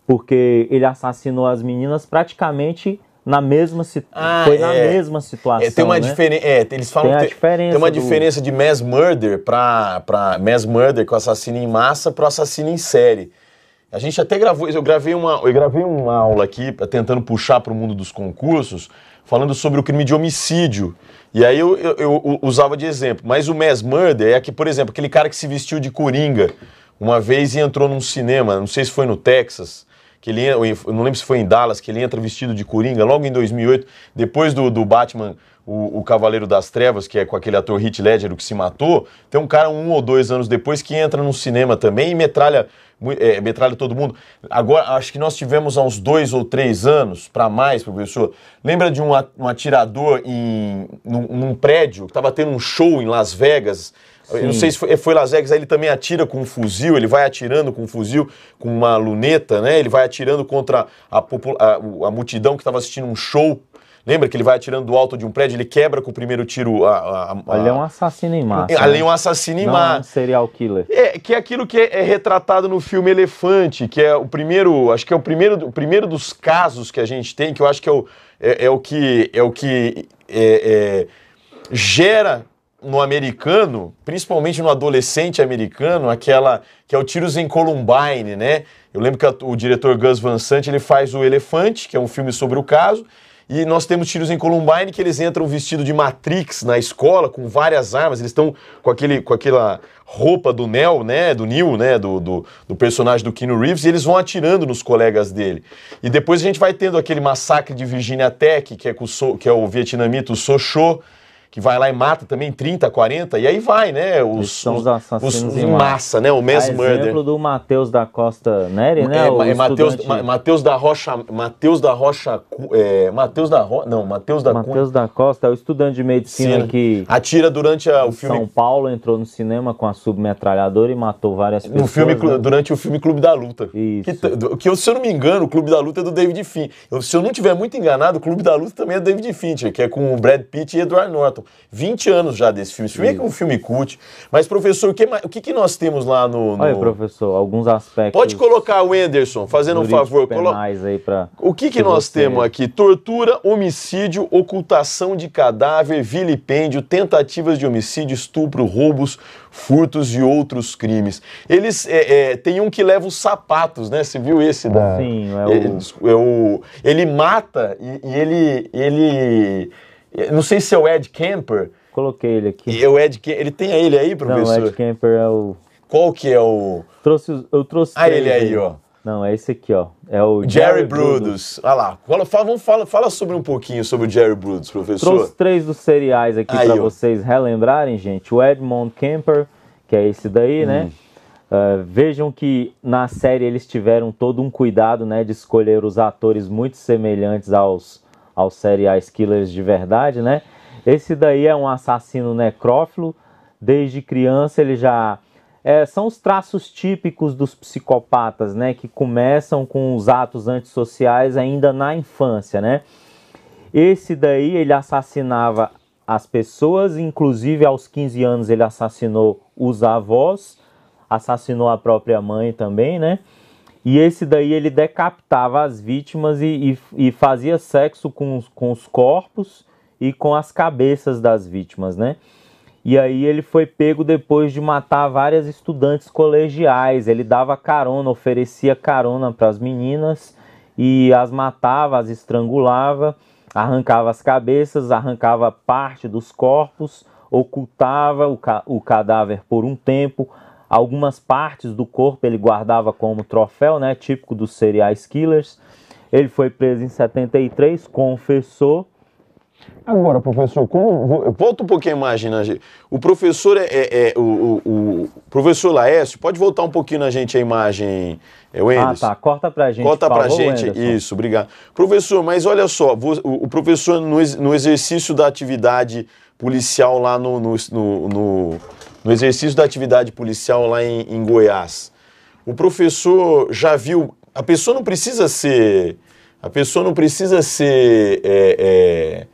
S7: porque ele assassinou as meninas praticamente na mesma ah, foi é. na mesma situação. É, tem uma né? diferença. É, eles falam tem que tem, diferença tem uma do... diferença
S6: de mass murder para para mass murder com assassino em massa para assassino em série. A gente até gravou, eu gravei uma, eu gravei uma aula aqui tentando puxar para o mundo dos concursos, falando sobre o crime de homicídio. E aí eu, eu, eu usava de exemplo, mas o mass murder é que, por exemplo, aquele cara que se vestiu de coringa uma vez e entrou num cinema, não sei se foi no Texas, que ele, eu não lembro se foi em Dallas, que ele entra vestido de Coringa, logo em 2008, depois do, do Batman, o, o, Cavaleiro das Trevas, que é com aquele ator Heath Ledger, o que se matou, tem um cara um ou dois anos depois que entra no cinema também e metralha, é, metralha todo mundo. Agora, acho que nós tivemos há uns dois ou três anos, para mais, professor, lembra de um, atirador em, num, num prédio, que estava tendo um show em Las Vegas, Sim. Eu não sei se foi, foi Lazegues, aí ele também atira com um fuzil, ele vai atirando com um fuzil, com uma luneta, né? Ele vai atirando contra a, a, a multidão que estava assistindo um show Lembra que ele vai atirando do alto de um prédio, ele quebra com o primeiro tiro a. a, a... é um assassino em massa. Ali é né? um assassino em é massa. Não um serial killer. É, que é aquilo que é, é, retratado no filme Elefante, que é o primeiro. Acho que é o primeiro, o primeiro dos casos que a gente tem, que eu acho que é o, é, é o que. É o que. É, é gera no americano, principalmente no adolescente americano, aquela que é o Tiros em Columbine, né? Eu lembro que a, o diretor Gus Van Sant, ele faz o Elefante, que é um filme sobre o caso, e nós temos Tiros em Columbine que eles entram vestido de Matrix na escola com várias armas, eles estão com aquele com aquela roupa do Neo, né, do Neil, né, do, do, do, personagem do Keanu Reeves, e eles vão atirando nos colegas dele. E depois a gente vai tendo aquele massacre de Virginia Tech, que é, com, que é o vietnamita o sochô que vai lá e mata também 30, 40, e aí vai, né? Os, são os, assassinos os, em massa, né? O mass murder. exemplo
S7: do Matheus da Costa Neri, né? É, é Matheus, Ma,
S6: da Rocha, Matheus da Rocha, é, Matheus da Rocha, não, Matheus da Matheus
S7: da Costa é o estudante de medicina Sim, né? que
S6: atira durante a, o filme São
S7: Paulo entrou no cinema com a submetralhadora e matou várias pessoas. No filme né? durante
S6: o filme Clube da Luta. Isso. Que, que se eu não me engano, o Clube da Luta é do David Fincher. se eu não tiver muito enganado, o Clube da Luta também é do David Fincher, que é com o Brad Pitt e Edward Norton. 20 anos já desse filme. Esse filme Isso. é um filme cult. Mas, professor, o que, o que, que nós temos lá no, no... Olha, professor, alguns aspectos... Pode colocar o Anderson, fazendo um favor. Penais colo... aí pra... O que, que, que nós você... temos aqui? Tortura, homicídio, ocultação de cadáver, vilipêndio, tentativas de homicídio, estupro, roubos, furtos e outros crimes. Eles é, é, tem um que leva os sapatos, né? Você viu esse da? Né? Sim, é, é o. É, é o ele mata e, e ele ele não sei se é o Ed Kemper. Coloquei ele aqui. E o Ed ele tem ele aí, professor? Não, o Ed
S7: Kemper é o...
S6: Qual que é o... Trouxe, eu trouxe Ah, ele aí, aí, ó.
S7: Não, é esse aqui, ó. É o Jerry, Jerry Brudos. Brudos.
S6: Olha lá. Fala, fala, fala, fala sobre um pouquinho sobre o Jerry Brudos, professor. Trouxe
S7: três dos cereais aqui para vocês relembrarem, gente. O Edmond Kemper, que é esse daí, né? hum. né? Uh, vejam que na série eles tiveram todo um cuidado né, de escolher os atores muito semelhantes aos aos serial killers de verdade, né? Esse daí é um assassino necrófilo. Desde criança ele já é, são os traços típicos dos psicopatas, né, que começam com os atos antissociais ainda na infância, né? Esse daí ele assassinava as pessoas, inclusive aos 15 anos ele assassinou os avós, assassinou a própria mãe também, né? E esse daí ele decapitava as vítimas e, e, e fazia sexo com os, com os corpos e com as cabeças das vítimas, né? E aí ele foi pego depois de matar várias estudantes colegiais. Ele dava carona, oferecia carona para as meninas e as matava, as estrangulava, arrancava as cabeças, arrancava parte dos corpos, ocultava o, ca o cadáver por um tempo, Algumas partes do corpo ele guardava como troféu, né, típico dos serial killers. Ele foi preso em 73, confessou.
S6: Agora, professor, como... volta um pouquinho a imagem né, O professor é, é, é o, o, o, professor Laércio, pode voltar um pouquinho na gente a imagem, é, Wenderson. Ah, tá. Corta pra gente. Corta pra favor, gente. Anderson. Isso, obrigado. Professor, mas olha só, o, o professor, no, no, exercício da atividade policial lá no, no, no, no exercício da atividade policial lá em, em Goiás, o professor já viu. A pessoa não precisa ser. A pessoa não precisa ser. É, é,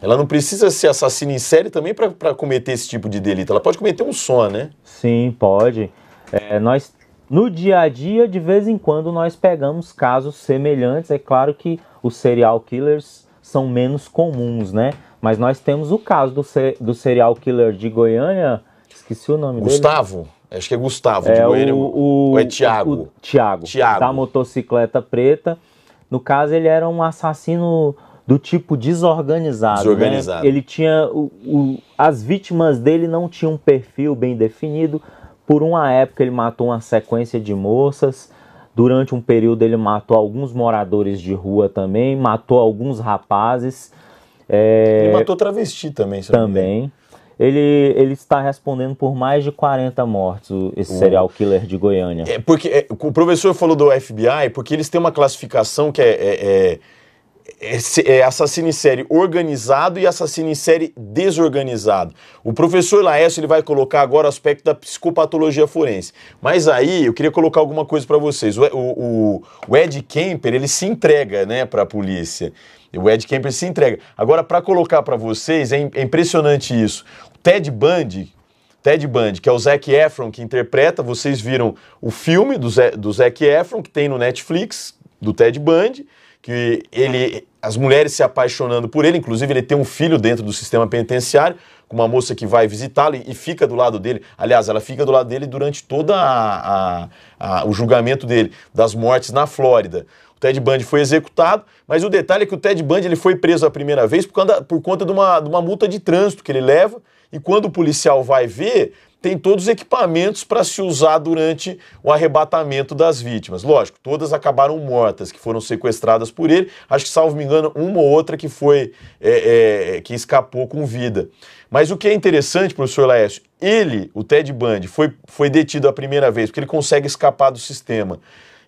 S6: ela não precisa ser assassina em série também para cometer esse tipo de delito. Ela pode cometer um só, né?
S7: Sim, pode. É, nós no dia a dia, de vez em quando, nós pegamos casos semelhantes. É claro que os serial killers são menos comuns, né? Mas nós temos o caso do, do serial killer de Goiânia, esqueci o nome Gustavo?
S6: dele. Gustavo? Acho que é Gustavo é, de Goiânia. O, o, é Tiago?
S7: Tiago. Tiago. Da motocicleta preta. No caso, ele era um assassino do tipo desorganizado. Né? Desorganizado. Né? Ele tinha. O, o, as vítimas dele não tinham um perfil bem definido. Por uma época, ele matou uma sequência de moças. Durante um período, ele matou alguns moradores de rua também, matou alguns rapazes. É... Ele matou
S6: travesti também,
S7: sabe? Também ele, ele está respondendo por mais de 40 mortes, esse serial killer de Goiânia. É
S6: porque é, o professor falou do FBI, porque eles têm uma classificação que é, é, é, é, é assassino em série organizado e assassino em série desorganizado. O professor Laércio ele vai colocar agora o aspecto da psicopatologia forense. Mas aí eu queria colocar alguma coisa para vocês. O, o, o Ed Kemper ele se entrega né, para a polícia. O Ed Kemper se entrega. Agora, para colocar para vocês, é, é, impressionante isso. Ted Bundy, Ted Bundy, que é o Zac Efron que interpreta. Vocês viram o filme do, Zé, do Zac Efron que tem no Netflix do Ted Bundy, que ele as mulheres se apaixonando por ele, inclusive ele tem um filho dentro do sistema penitenciário, com uma moça que vai visitá-lo e, e fica do lado dele. Aliás, ela fica do lado dele durante todo o julgamento dele, das mortes na Flórida. Ted Bundy foi executado, mas o detalhe é que o Ted Bundy ele foi preso a primeira vez por, conta, por conta de uma, de uma multa de trânsito que ele leva, e quando o policial vai ver, tem todos os equipamentos para se usar durante o arrebatamento das vítimas. Lógico, todas acabaram mortas, que foram sequestradas por ele. Acho que, salvo me engano, uma ou outra que foi é, é, que escapou com vida. Mas o que é interessante, professor Laércio, ele, o Ted Bundy, foi, foi detido a primeira vez, porque ele consegue escapar do sistema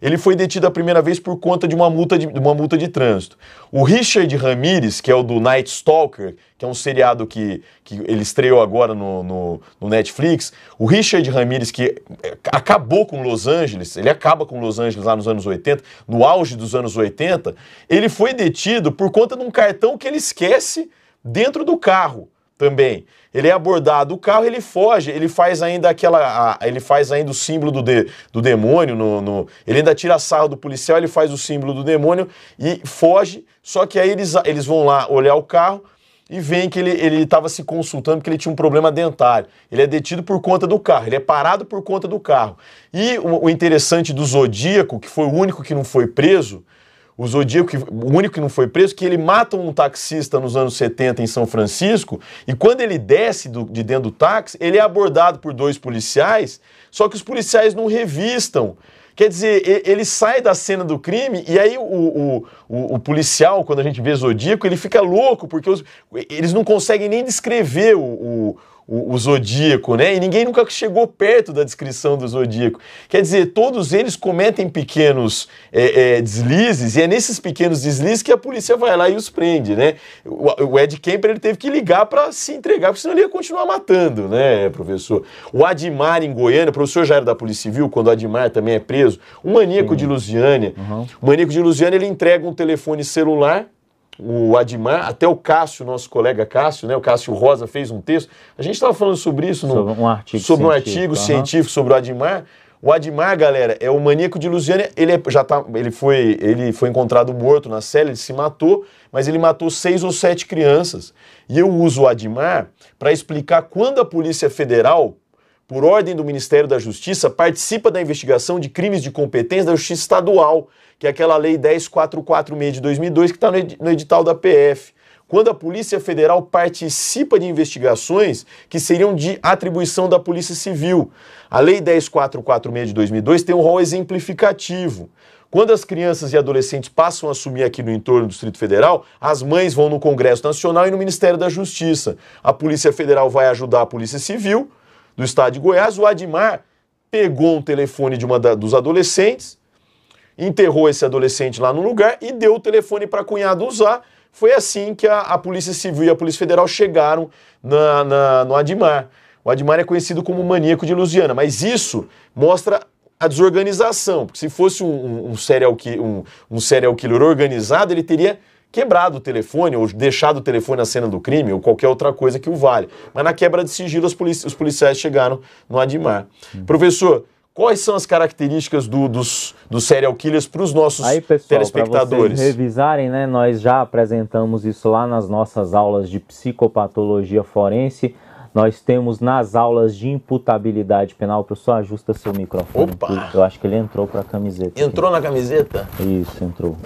S6: ele foi detido a primeira vez por conta de uma multa de, uma multa de trânsito. O Richard Ramirez, que é o do Night Stalker, que é um seriado que, que ele estreou agora no, no, no Netflix, o Richard Ramirez, que é, acabou com Los Angeles, ele acaba com Los Angeles lá nos anos 80, no auge dos anos 80, ele foi detido por conta de um cartão que ele esquece dentro do carro também. Ele é abordado, o carro ele foge, ele faz ainda aquela. A, ele faz ainda o símbolo do, de, do demônio, no, no, ele ainda tira a sarro do policial, ele faz o símbolo do demônio e foge. Só que aí eles, eles vão lá olhar o carro e veem que ele estava se consultando porque ele tinha um problema dentário. Ele é detido por conta do carro, ele é parado por conta do carro. E o, o interessante do Zodíaco, que foi o único que não foi preso, o Zodíaco, o único que não foi preso, que ele mata um taxista nos anos 70 em São Francisco, e quando ele desce do, de dentro do táxi, ele é abordado por dois policiais, só que os policiais não revistam. Quer dizer, ele sai da cena do crime e aí o, o, o, o policial, quando a gente vê Zodíaco, ele fica louco, porque os, eles não conseguem nem descrever o, o, o, zodíaco, né? E ninguém nunca chegou perto da descrição do zodíaco. Quer dizer, todos eles cometem pequenos é, é, deslizes, e é nesses pequenos deslizes que a polícia vai lá e os prende, né? O, o Ed Kemper ele teve que ligar para se entregar, porque senão ele ia continuar matando, né, professor? O Admar em Goiânia, professor já era da Polícia Civil, quando o Admar também é preso, um maníaco Sim. de Lusiânia. Uhum. O maníaco de Lusiânia ele entrega um telefone celular o Admar, até o Cássio, nosso colega Cássio, né, o Cássio Rosa fez um texto. A gente estava falando sobre isso, no, sobre
S7: um artigo, sobre um científico, artigo uhum. científico sobre o
S6: Admar. O Admar, galera, é o maníaco de Lusiana. Ele é, já tá, ele foi, ele foi encontrado morto na cela, ele se matou, mas ele matou seis ou sete crianças. E eu uso o Admar para explicar quando a Polícia Federal, por ordem do Ministério da Justiça, participa da investigação de crimes de competência da Justiça Estadual que é aquela lei 10446 de 2002 que está no edital da PF. Quando a Polícia Federal participa de investigações que seriam de atribuição da Polícia Civil. A Lei 10446 de 2002 tem um rol exemplificativo. Quando as crianças e adolescentes passam a assumir aqui no entorno do Distrito Federal, as mães vão no Congresso Nacional e no Ministério da Justiça. A Polícia Federal vai ajudar a Polícia Civil do Estado de Goiás. O Admar pegou um telefone de uma da, dos adolescentes, enterrou esse adolescente lá no lugar e deu o telefone para a cunhada usar. Foi assim que a, a, Polícia Civil e a Polícia Federal chegaram na, na, no Admar. O Admar é conhecido como maníaco de Lusiana, mas isso mostra a desorganização. Porque se fosse um, um, serial, um, um serial killer organizado, ele teria quebrado o telefone ou deixado o telefone na cena do crime ou qualquer outra coisa que o vale. Mas na quebra de sigilo, os, polici os policiais chegaram no Admar. Hum. Professor, Quais são as características do, dos, dos serial killers para os nossos Aí, pessoal, telespectadores? Vocês
S7: revisarem, né? Nós já apresentamos isso lá nas nossas aulas de psicopatologia forense. Nós temos nas aulas de imputabilidade penal, pessoal, ajusta seu microfone. Opa! Eu acho que ele entrou para a camiseta. Entrou aqui. na camiseta? Isso, entrou.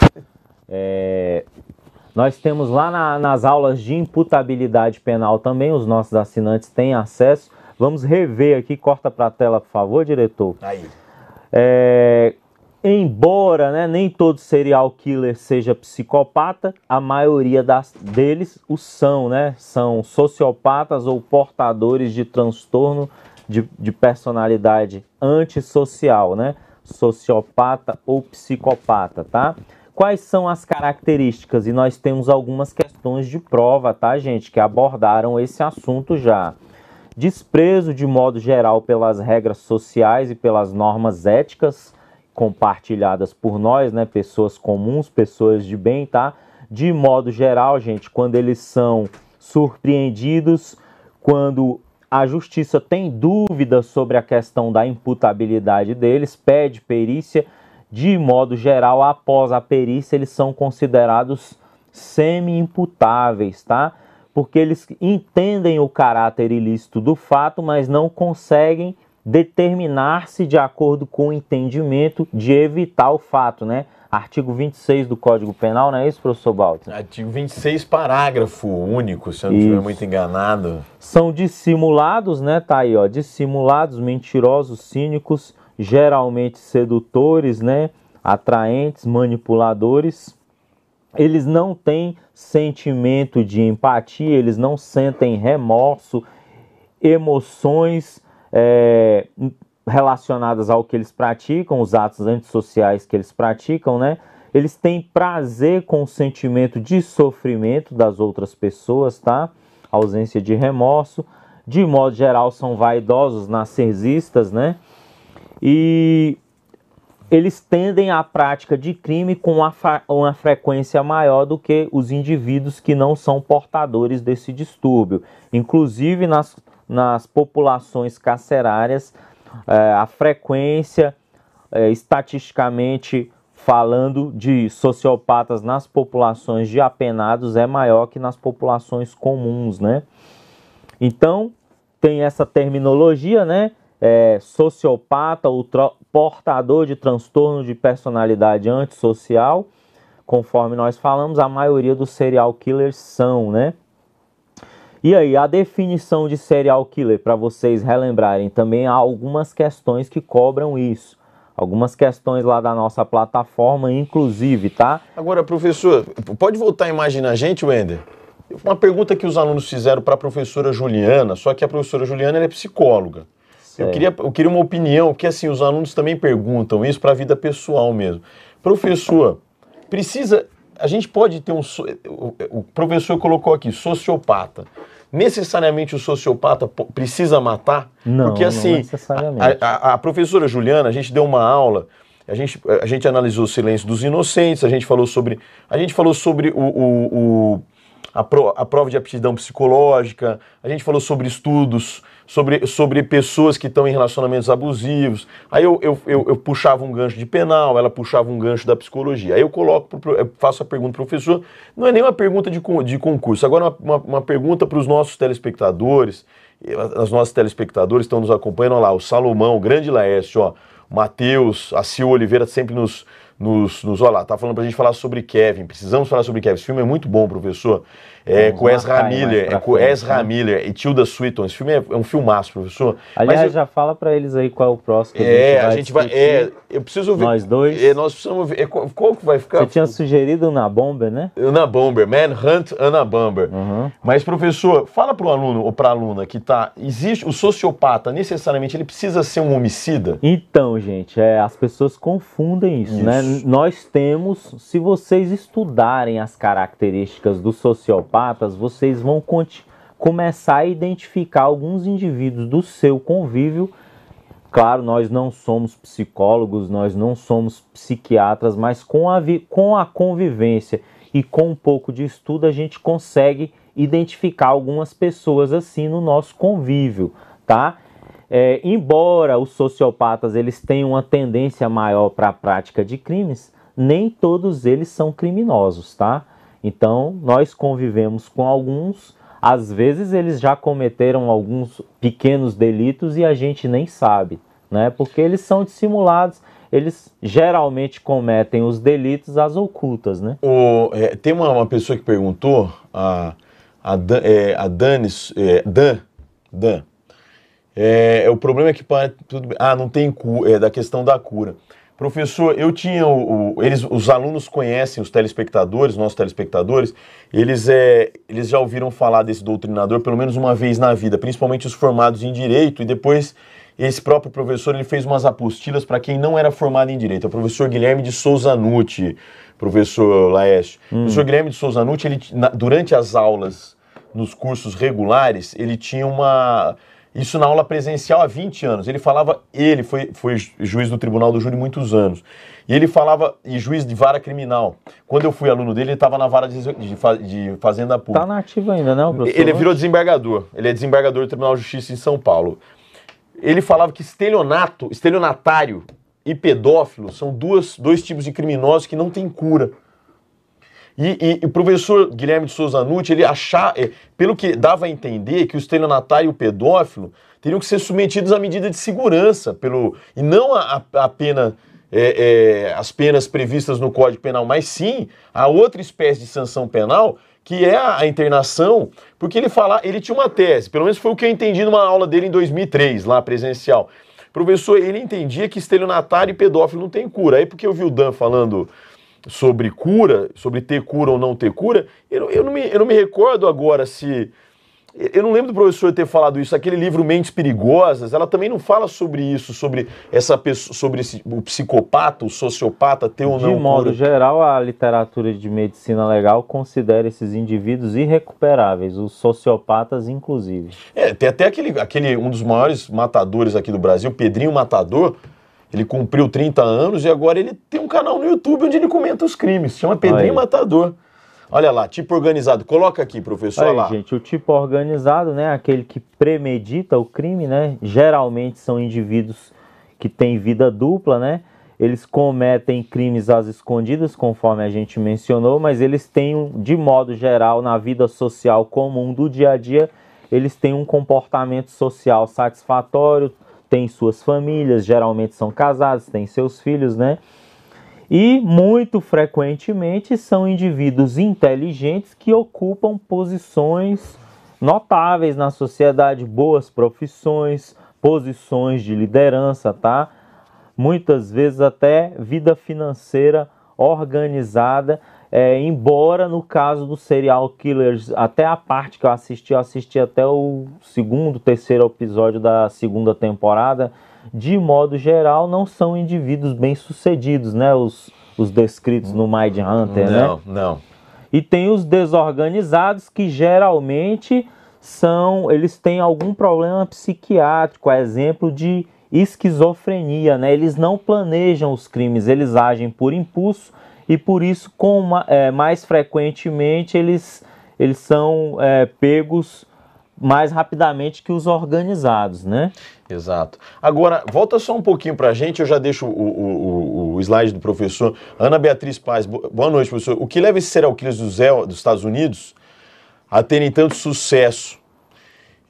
S7: É, nós temos lá na, nas aulas de imputabilidade penal também, os nossos assinantes têm acesso. Vamos rever aqui, corta para a tela, por favor, diretor. Aí. É, embora né, nem todo serial killer seja psicopata, a maioria das, deles o são, né? São sociopatas ou portadores de transtorno de, de personalidade antissocial, né? Sociopata ou psicopata, tá? Quais são as características? E nós temos algumas questões de prova, tá, gente? Que abordaram esse assunto já desprezo de modo geral pelas regras sociais e pelas normas éticas compartilhadas por nós, né, pessoas comuns, pessoas de bem, tá? De modo geral, gente, quando eles são surpreendidos, quando a justiça tem dúvida sobre a questão da imputabilidade deles, pede perícia, de modo geral, após a perícia, eles são considerados semi-imputáveis, tá? porque eles entendem o caráter ilícito do fato, mas não conseguem determinar-se de acordo com o entendimento de evitar o fato, né? Artigo 26 do Código Penal, não é isso, professor Balter?
S6: Artigo 26, parágrafo único, se eu não estiver muito enganado.
S7: São dissimulados, né? Tá aí, ó. Dissimulados, mentirosos, cínicos, geralmente sedutores, né? Atraentes, manipuladores eles não têm sentimento de empatia, eles não sentem remorso, emoções é, relacionadas ao que eles praticam, os atos antissociais que eles praticam, né? Eles têm prazer com o sentimento de sofrimento das outras pessoas, tá? Ausência de remorso. De modo geral, são vaidosos, narcisistas, né? E eles tendem à prática de crime com uma, uma, frequência maior do que os indivíduos que não são portadores desse distúrbio. Inclusive nas, nas populações carcerárias, é, a frequência, é, estatisticamente falando, de sociopatas nas populações de apenados é maior que nas populações comuns, né? Então, tem essa terminologia, né? é, sociopata ou portador de transtorno de personalidade antissocial, conforme nós falamos, a maioria dos serial killers são, né? E aí, a definição de serial killer, para vocês relembrarem, também há algumas questões que cobram isso. Algumas questões lá da nossa plataforma, inclusive, tá?
S6: Agora, professor, pode voltar a imagem na gente, Wender? Uma pergunta que os alunos fizeram para a professora Juliana, só que a professora Juliana é psicóloga. Eu é. queria, eu queria uma opinião, que assim, os alunos também perguntam isso para a vida pessoal mesmo. Professor, precisa. A gente pode ter um. O professor colocou aqui, sociopata. Necessariamente o sociopata precisa matar? Não, Porque assim, não
S7: necessariamente.
S6: A, a, a professora Juliana, a gente deu uma aula a gente, a gente analisou o silêncio dos inocentes, a gente falou sobre, a gente falou sobre o, o, o a, pro, a prova de aptidão psicológica, a gente falou sobre estudos sobre, sobre pessoas que estão em relacionamentos abusivos. Aí eu, eu, eu, eu, puxava um gancho de penal, ela puxava um gancho da psicologia. Aí eu coloco, pro, eu faço a pergunta para o professor, não é nem uma pergunta de, de concurso, agora é uma, uma, uma pergunta para os nossos telespectadores, as nossas telespectadoras estão nos acompanhando, olha lá, o Salomão, o grande Laércio, ó, Matheus, a Sil Oliveira sempre nos, nos, nos olha lá, tá falando para a gente falar sobre Kevin, precisamos falar sobre Kevin, esse filme é muito bom, professor. É, é, com Ezra Miller, é, com Ezra né? Miller e Tilda Swinton. Esse filme é, é um filmaço, professor. Aliás, Mas,
S7: já fala para eles aí qual é o próximo. É, a gente
S6: vai. A gente vai é, eu preciso ver. Nós dois. É, nós precisamos ver. É, qual, qual, que vai ficar? Você tinha
S7: sugerido na Bomber,
S6: né? Na Bomber, Man Hunt Ana Bomber. Uhum. Mas, professor, fala para o aluno ou para a aluna que tá. Existe o sociopata, necessariamente, ele precisa ser um homicida? Então, gente, é, as pessoas confundem isso, né? isso. né? Nós temos, se vocês
S7: estudarem as características do sociopata, vocês vão começar a identificar alguns indivíduos do seu convívio. Claro, nós não somos psicólogos, nós não somos psiquiatras, mas com a, com a convivência e com um pouco de estudo a gente consegue identificar algumas pessoas assim no nosso convívio, tá? É, embora os sociopatas eles tenham uma tendência maior para a prática de crimes, nem todos eles são criminosos, tá? Então, nós convivemos com alguns, às vezes eles já cometeram alguns pequenos delitos e a gente nem sabe, né? Porque eles são dissimulados, eles geralmente cometem os
S6: delitos às ocultas, né? O, é, tem uma, uma, pessoa que perguntou, a, a, Dan, é, a Danis, é, Dan, Dan, é, o problema é que, ah, não tem cura, é da questão da cura. Professor, eu tinha o, o, eles, os alunos conhecem os telespectadores, nossos telespectadores, eles, é, eles já ouviram falar desse doutrinador pelo menos uma vez na vida, principalmente os formados em direito e depois esse próprio professor ele fez umas apostilas para quem não era formado em direito, é o professor Guilherme de Souza Nuti, professor Laércio. Hum. O professor Guilherme de Souza Nuti ele, na, durante as aulas nos cursos regulares, ele tinha uma isso na aula presencial há 20 anos. Ele falava, ele foi, foi juiz do Tribunal do Júri muitos anos. E ele falava, e juiz de vara criminal. Quando eu fui aluno dele, ele estava na vara de, de, de Fazenda Pública. Está
S7: na ativa ainda, né, professor? Ele virou
S6: desembargador. Ele é desembargador do Tribunal de Justiça em São Paulo. Ele falava que estelionato, estelionatário e pedófilo são duas, dois tipos de criminosos que não têm cura. E, e, o professor Guilherme de Souza Nucci, ele achava, é, pelo que dava a entender, que o estelionatário e o pedófilo teriam que ser submetidos à medida de segurança, pelo e não a, a pena, é, é, as penas previstas no Código Penal, mas sim a outra espécie de sanção penal, que é a, a internação, porque ele fala, ele tinha uma tese, pelo menos foi o que eu entendi numa aula dele em 2003, lá presencial. Professor, ele entendia que estelionatário e pedófilo não tem cura. Aí porque eu vi o Dan falando sobre cura, sobre ter cura ou não ter cura, eu, eu, não, me, eu não me recordo agora se. Eu não lembro do professor ter falado isso. Aquele livro Mentes Perigosas, ela também não fala sobre isso, sobre essa pessoa, sobre esse, o psicopata, o sociopata ter ou de não. De modo cura.
S7: geral, a literatura de medicina legal considera esses indivíduos irrecuperáveis, os sociopatas, inclusive.
S6: É, tem até aquele, aquele um dos maiores matadores aqui do Brasil, Pedrinho Matador ele cumpriu 30 anos e agora ele tem um canal no YouTube onde ele comenta os crimes. Chama Pedrinho Aí. Matador. Olha lá, tipo organizado. Coloca aqui, professor. Olha, lá.
S7: gente, o tipo organizado, né, aquele que premedita o crime, né, geralmente são indivíduos que têm vida dupla, né? Eles cometem crimes às escondidas, conforme a gente mencionou, mas eles têm, de modo geral, na vida social comum do dia a dia, eles têm um comportamento social satisfatório, têm suas famílias, geralmente são casados, têm seus filhos, né? E muito frequentemente são indivíduos inteligentes que ocupam posições notáveis na sociedade, boas profissões, posições de liderança, tá? Muitas vezes até vida financeira organizada, é, embora no caso do Serial Killers, até a parte que eu assisti, eu assisti até o segundo, terceiro episódio da segunda temporada, de modo geral, não são indivíduos bem-sucedidos, né? Os, os descritos no Mind Hunter, né? Não, não. E tem os desorganizados que geralmente são, eles têm algum problema psiquiátrico, exemplo de esquizofrenia, né? Eles não planejam os crimes, eles agem por impulso e por isso com uma, é, mais frequentemente eles, eles são é, pegos mais
S6: rapidamente que os organizados, né? Exato. Agora, volta só um pouquinho para a gente, eu já deixo o, o, o, slide do professor. Ana Beatriz Paz, boa noite, professor. O que leva esses serial killers do Zé, dos Estados Unidos a terem tanto sucesso?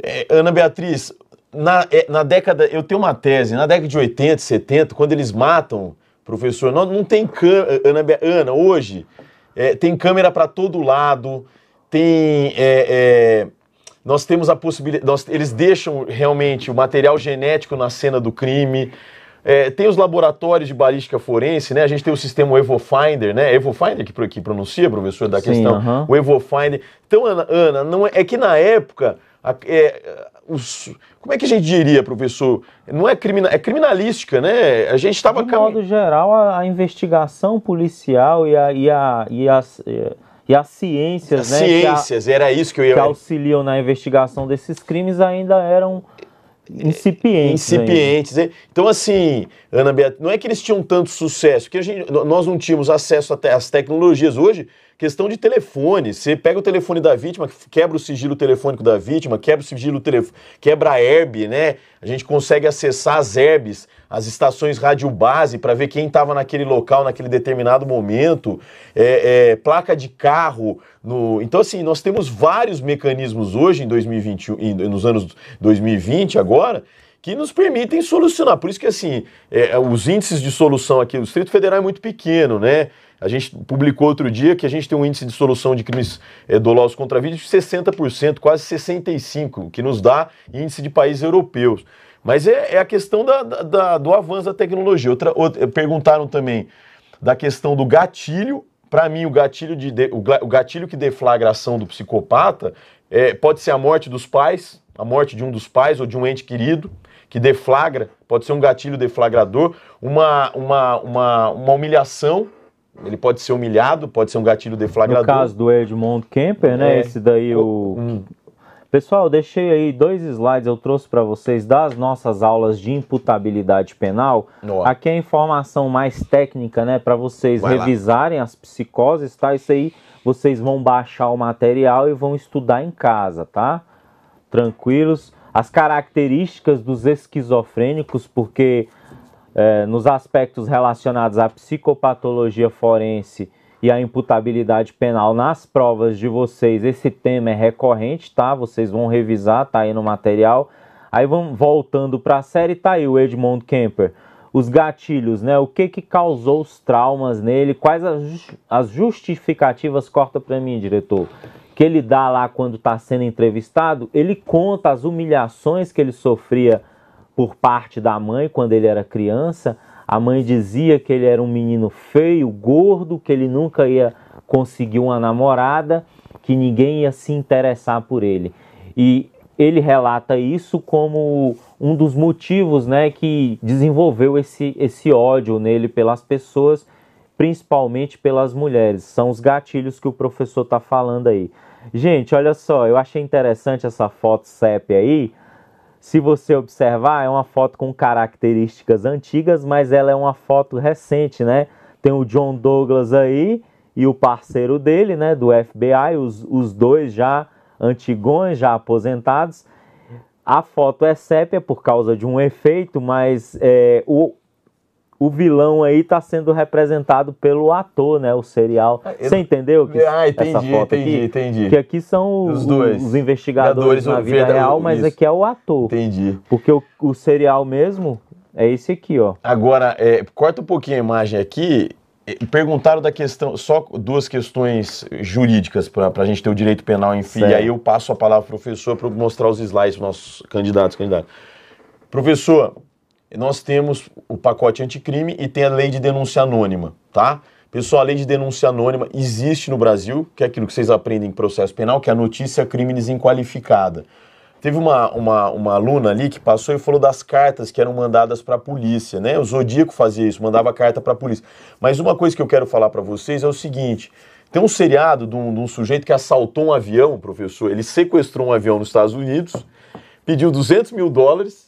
S6: É, Ana Beatriz, na, é, na década, eu tenho uma tese, na década de 80, 70, quando eles matam Professor, não, não tem Ana, Ana, hoje é, tem câmera para todo lado, tem. É, é, nós temos a possibilidade. Nós, eles deixam realmente o material genético na cena do crime. É, tem os laboratórios de balística forense, né? A gente tem o sistema EvoFinder, né? EvoFinder que, que pronuncia, professor, da Sim, questão. Uh -huh. O EvoFinder. Então, Ana, Ana não é, é que na época a, é, os, como é que a gente diria, professor? Não é criminal, é criminalística, né? A gente estava de cam... modo
S7: geral a, a, investigação policial e a e a, e as, e as ciências, as né? Ciências, a, era isso que eu ia. Que auxiliam na investigação desses crimes
S6: ainda eram
S7: é, incipientes. Incipientes.
S6: Então, assim, Ana Beatriz, não é que eles tinham tanto sucesso, a gente, nós não tínhamos acesso até às tecnologias. Hoje, questão de telefone. Você pega o telefone da vítima, quebra o sigilo telefônico da vítima, quebra o sigilo telefônico, quebra a herb, né? A gente consegue acessar as herbes as estações rádio base para ver quem estava naquele local naquele determinado momento, é, é, placa de carro. No... Então, assim, nós temos vários mecanismos hoje em 2021, nos anos 2020 agora, que nos permitem solucionar. Por isso que assim, é, os índices de solução aqui do Distrito Federal é muito pequeno, né? A gente publicou outro dia que a gente tem um índice de solução de crimes é, dolosos contra a vida de 60%, quase 65%, que nos dá índice de países europeus. Mas é, é a questão da, da, do avanço da tecnologia. Outra, outra, perguntaram também da questão do gatilho. Para mim, o gatilho, de, o gatilho que deflagra a ação do psicopata é, pode ser a morte dos pais, a morte de um dos pais ou de um ente querido, que deflagra, pode ser um gatilho deflagrador, uma, uma, uma, uma humilhação, ele pode ser humilhado, pode ser um gatilho deflagrador. No caso
S7: do Edmond Kemper, né? É. Esse daí, o, hum. Pessoal, deixei aí dois slides eu trouxe para vocês das nossas aulas de imputabilidade penal. Nossa. Aqui é a informação mais técnica, né, para vocês Vai revisarem lá. as psicoses, tá? Isso aí vocês vão baixar o material e vão estudar em casa, tá? Tranquilos. As características dos esquizofrênicos, porque é, nos aspectos relacionados à psicopatologia forense, e a imputabilidade penal nas provas de vocês. Esse tema é recorrente, tá? Vocês vão revisar, tá aí no material. Aí vamos voltando para a série, tá aí o Edmond Kemper. Os gatilhos, né? O que que causou os traumas nele? Quais as justificativas? Corta para mim, diretor. Que ele dá lá quando está sendo entrevistado, ele conta as humilhações que ele sofria por parte da mãe quando ele era criança a mãe dizia que ele era um menino feio, gordo, que ele nunca ia conseguir uma namorada, que ninguém ia se interessar por ele. E ele relata isso como um dos motivos né, que desenvolveu esse, esse ódio nele pelas pessoas, principalmente pelas mulheres. São os gatilhos que o professor está falando aí. Gente, olha só, eu achei interessante essa foto CEP aí se você observar, é uma foto com características antigas, mas ela é uma foto recente, né? Tem o John Douglas aí e o parceiro dele, né, do FBI, os, os dois já antigões, já aposentados. A foto é sépia por causa de um efeito, mas é, o, o vilão aí tá sendo representado pelo ator, né? O serial. Ah, Você entendeu? Que ah, entendi, essa foto entendi, aqui, entendi. Que aqui são os, dois. os investigadores na vida real, mas isso. aqui é o
S6: ator. Entendi. Porque o, o serial mesmo é esse aqui, ó. Agora, é, corta um pouquinho a imagem aqui. Perguntaram da questão, só duas questões jurídicas para a gente ter o direito penal em fi. E aí eu passo a palavra ao professor para mostrar os slides para nossos candidatos, candidatos. Professor, nós temos o pacote anticrime e tem a lei de denúncia anônima, tá? Pessoal, a lei de denúncia anônima existe no Brasil, que é aquilo que vocês aprendem em processo penal, que é a notícia crimes inqualificada. Teve uma, uma, uma aluna ali que passou e falou das cartas que eram mandadas para a polícia, né? O Zodíaco fazia isso, mandava carta para a polícia. Mas uma coisa que eu quero falar para vocês é o seguinte, tem um seriado de um, de um sujeito que assaltou um avião, professor, ele sequestrou um avião nos Estados Unidos, pediu 200 mil dólares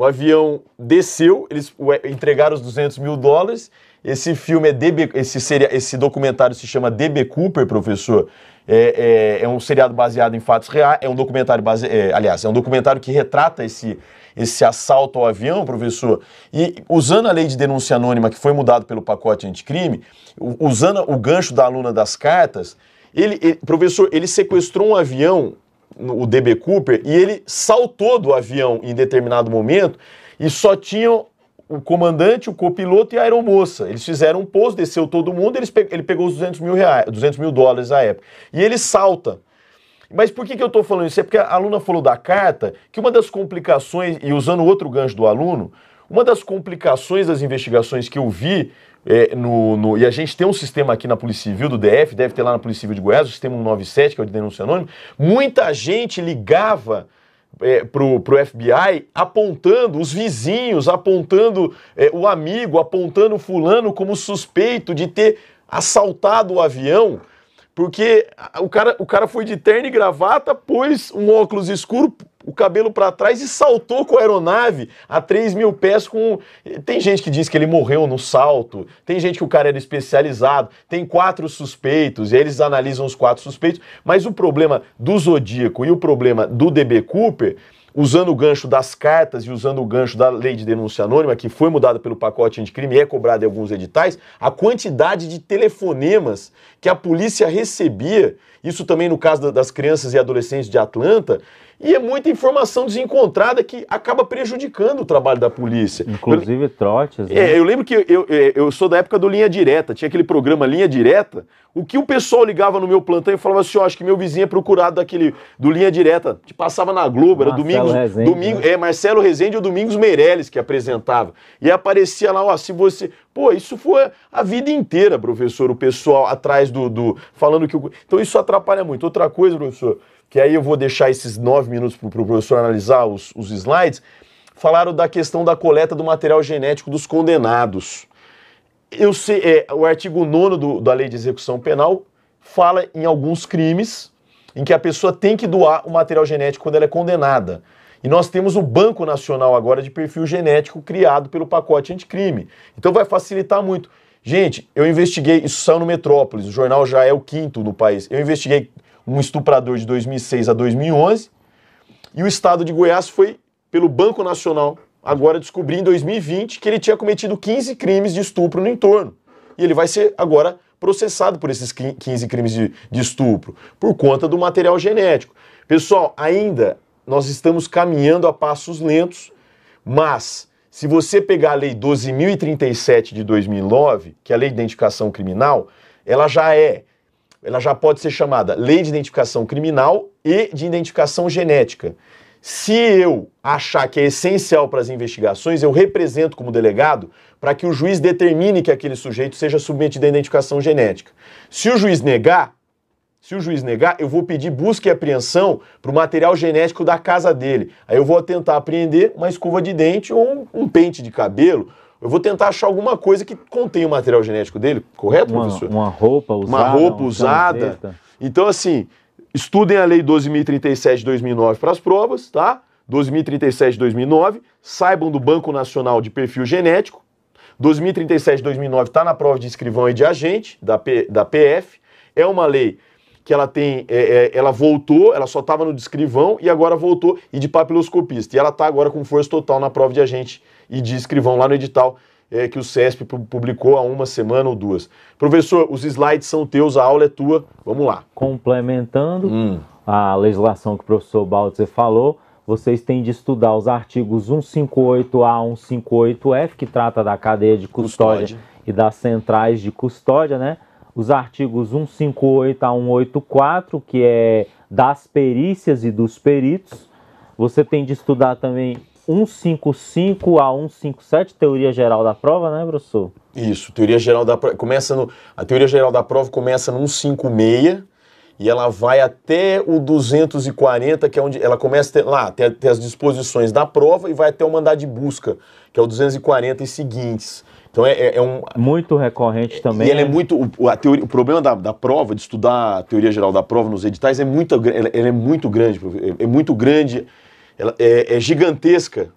S6: o avião desceu, eles é, entregaram os 200 mil dólares. Esse filme é DB, esse, seria, esse documentário se chama DB Cooper, professor. É, é, é um seriado baseado em fatos reais. É um documentário base, é, aliás, é um documentário que retrata esse esse assalto ao avião, professor. E usando a lei de denúncia anônima que foi mudado pelo pacote anticrime, usando o gancho da aluna das cartas, ele, ele professor, ele sequestrou um avião o DB Cooper e ele saltou do avião em determinado momento e só tinham o comandante, o copiloto e a aeromoça. Eles fizeram um pouso, desceu todo mundo, eles pe ele pegou os 200 mil, reais, 200 mil dólares à época. E ele salta. Mas por que, que eu estou falando isso? É porque a aluna falou da carta que uma das complicações, e usando outro gancho do aluno, uma das complicações das investigações que eu vi é, no, no, e a gente tem um sistema aqui na Polícia Civil do DF, deve ter lá na Polícia Civil de Goiás, o sistema 197, que é o de denúncia anônima. Muita gente ligava é, pro, pro FBI apontando os vizinhos, apontando é, o amigo, apontando o fulano como suspeito de ter assaltado o avião. Porque o cara, o cara foi de terno e gravata, pôs um óculos escuro, o cabelo para trás e saltou com a aeronave a 3 mil pés com... Tem gente que diz que ele morreu no salto, tem gente que o cara era especializado, tem quatro suspeitos, e eles analisam os quatro suspeitos, mas o problema do Zodíaco e o problema do DB Cooper usando o gancho das cartas e usando o gancho da lei de denúncia anônima, que foi mudada pelo pacote anticrime e é cobrada em alguns editais, a quantidade de telefonemas que a polícia recebia, isso também no caso das crianças e adolescentes de Atlanta, e é muita informação desencontrada que acaba prejudicando o trabalho da polícia. Inclusive eu, trotes. É, né? É, eu lembro que eu, eu, é, eu sou da época do Linha Direta, tinha aquele programa Linha Direta, o que o pessoal ligava no meu plantão e falava assim, ó, oh, acho que meu vizinho é procurado daquele, do Linha Direta, que passava na Globo, era Marcelo Domingos, Rezende, né? é, Marcelo Rezende ou Domingos Meirelles que apresentava. E aparecia lá, ó, oh, se você... Pô, isso foi a vida inteira, professor, o pessoal atrás do... do falando que... O... Então isso atrapalha muito. Outra coisa, professor que aí eu vou deixar esses nove minutos para o professor analisar os, os slides, falaram da questão da coleta do material genético dos condenados. Eu sei, é, o artigo 9 da Lei de Execução Penal fala em alguns crimes em que a pessoa tem que doar o material genético quando ela é condenada. E nós temos o Banco Nacional agora de Perfil Genético criado pelo pacote anticrime. Então vai facilitar muito. Gente, eu investiguei, isso saiu no Metrópolis, o jornal já é o quinto no país. Eu investiguei um estuprador de 2006 a 2011. E o estado de Goiás foi pelo Banco Nacional, agora descobri em 2020 que ele tinha cometido 15 crimes de estupro no entorno. E ele vai ser agora processado por esses 15 crimes de, de estupro, por conta do material genético. Pessoal, ainda nós estamos caminhando a passos lentos, mas se você pegar a Lei 12.037 de 2009, que é a Lei de Identificação Criminal, ela já é ela já pode ser chamada lei de identificação criminal e de identificação genética. Se eu achar que é essencial para as investigações, eu represento como delegado para que o juiz determine que aquele sujeito seja submetido à identificação genética. Se o juiz negar, se o juiz negar, eu vou pedir busca e apreensão para o material genético da casa dele. Aí eu vou tentar apreender uma escova de dente ou um, um pente de cabelo, eu vou tentar achar alguma coisa que contém o material genético dele, correto, uma, professor? Uma roupa usada. Uma roupa usada. Então, assim, estudem a Lei 12.037 de 2009 para as provas, tá? 12.037 de 2009, saibam do Banco Nacional de Perfil Genético. 2037 2009 está na prova de escrivão e de agente da, P, da PF. É uma lei que ela tem, é, é, ela voltou, ela só estava no de escrivão e agora voltou e de papiloscopista. E ela está agora com força total na prova de agente e de escrivão lá no edital é, que o CESP publicou há uma semana ou duas. Professor, os slides são teus, a aula é tua, vamos lá.
S7: Complementando hum. a legislação que o professor Baltzer falou, vocês têm de estudar os artigos 158A, 158F, que trata da cadeia de custódia, custódia. e das centrais de custódia, né? Os artigos 158 a 184, que é das perícias e dos peritos. Você tem de estudar também 155 a 157, teoria geral da prova, né,
S6: professor? Isso, teoria geral da prova começa no a teoria geral da prova começa no 156 e ela vai até o 240, que é onde ela começa ter, lá, até as disposições da prova e vai até o mandado de busca, que é o 240 e seguintes. Então é,
S7: é, é, um. Muito recorrente
S6: também. E ela é né? muito. O, a teoria, o problema da, da prova, de estudar a teoria geral da prova nos editais, é muito, ela, ela é muito grande. É, é muito grande ela é, é gigantesca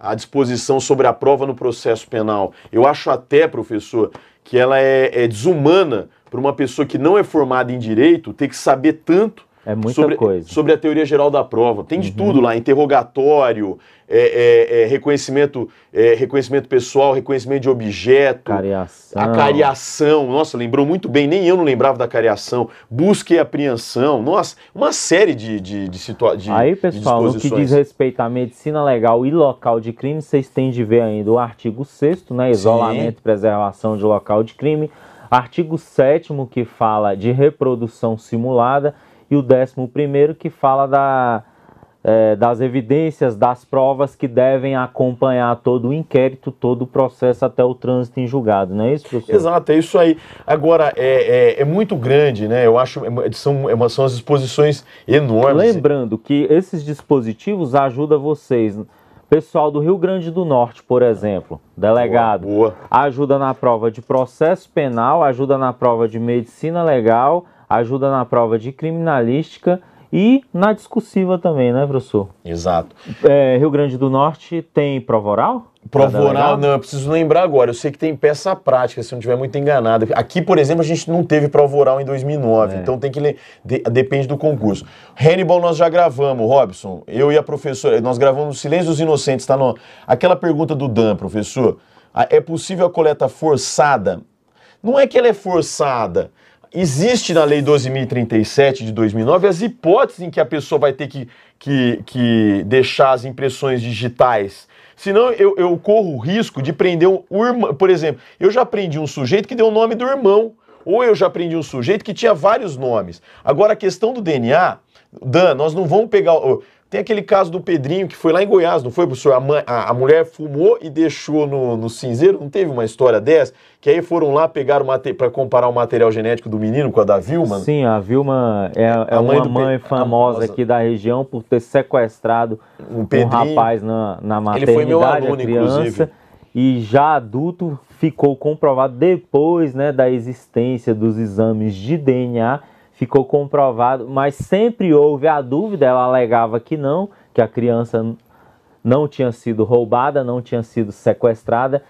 S6: a disposição sobre a prova no processo penal. Eu acho até, professor, que ela é, é desumana para uma pessoa que não é formada em direito ter que saber tanto é muita sobre, coisa. Sobre a teoria geral da prova. Tem de uhum. tudo lá: interrogatório, é, é, é, reconhecimento, é, reconhecimento pessoal, reconhecimento de objeto. Cariação. A cariação. Nossa, lembrou muito bem, nem eu não lembrava da cariação. Busca e apreensão. Nossa, uma série de, de, de situações. Aí, pessoal, no que diz
S7: respeito à medicina legal e local de crime, vocês têm de ver ainda o artigo 6, né? Isolamento Sim. e preservação de local de crime. Artigo 7 que fala de reprodução simulada e o 11 que fala da, é, das evidências, das provas que devem acompanhar todo o inquérito, todo o processo até o trânsito
S6: em julgado, não é isso, professor? Exato, é isso aí. Agora, é, é, é muito grande, né? Eu acho que é, são, é são as exposições enormes. Lembrando que esses dispositivos ajudam
S7: vocês. Pessoal do Rio Grande do Norte, por exemplo, delegado, boa, boa. ajuda na prova de processo penal, ajuda na prova de medicina legal, ajuda na prova de criminalística e na discursiva também, né, professor? Exato. É, Rio Grande do Norte tem prova oral? Prova oral,
S6: não, eu preciso lembrar agora. Eu sei que tem peça prática, se eu não estiver muito enganado. Aqui, por exemplo, a gente não teve prova oral em 2009, é. então tem que ler, de, depende do concurso. Hannibal nós já gravamos, Robson. Eu e a professora, nós gravamos Silêncio dos Inocentes, tá no aquela pergunta do Dan, professor. É possível a coleta forçada? Não é que ela é forçada, existe na Lei 12.037 de 2009 as hipóteses em que a pessoa vai ter que, que, que deixar as impressões digitais. Senão eu, eu corro o risco de prender um, o irmão. Por exemplo, eu já prendi um sujeito que deu o nome do irmão. Ou eu já prendi um sujeito que tinha vários nomes. Agora, a questão do DNA, Dan, nós não vamos pegar. Tem aquele caso do Pedrinho que foi lá em Goiás, não foi, professor? A, mãe, a, a mulher fumou e deixou no, no, cinzeiro, não teve uma história dessa? Que aí foram lá pegar para comparar o material genético do menino com a da Vilma? Sim,
S7: a Vilma é, é a mãe uma mãe Pe... famosa aqui da região por ter sequestrado um, um rapaz na, na maternidade, Ele foi meu aluno, criança, inclusive. E já adulto ficou comprovado depois né, da existência dos exames de DNA ficou comprovado, mas sempre houve a dúvida, ela alegava que não, que a criança não tinha sido roubada, não tinha sido sequestrada.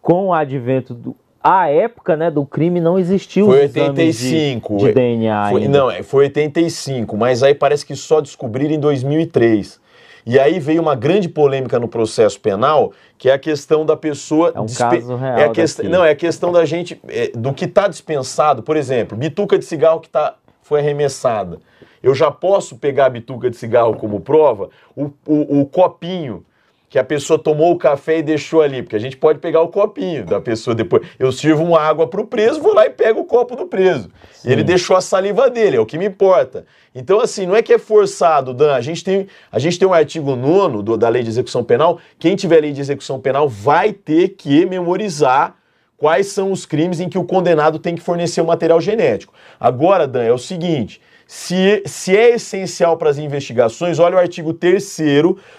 S7: Com o advento do a época, né, do crime não existiu foi 85 de, de é, DNA foi, ainda. não
S6: é, foi 85 mas aí parece que só descobriram em 2003 e aí veio uma grande polêmica no processo penal, que é a questão da pessoa. É um caso real. É a quest... Não, é a questão da gente, é, do que está dispensado, por exemplo, bituca de cigarro que está foi arremessada. Eu já posso pegar a bituca de cigarro como prova? O, o, o copinho que a pessoa tomou o café e deixou ali, porque a gente pode pegar o copinho da pessoa depois. Eu sirvo uma água para o preso, vou lá e pego o copo do preso. Ele deixou a saliva dele, é o que me importa. Então, assim, não é que é forçado, Dan. A gente tem, a gente tem um artigo 9 da Lei de Execução Penal. Quem tiver lei de execução penal vai ter que memorizar quais são os crimes em que o condenado tem que fornecer o material genético. Agora, Dan, é o seguinte. Se, se é essencial para as investigações, olha o artigo 3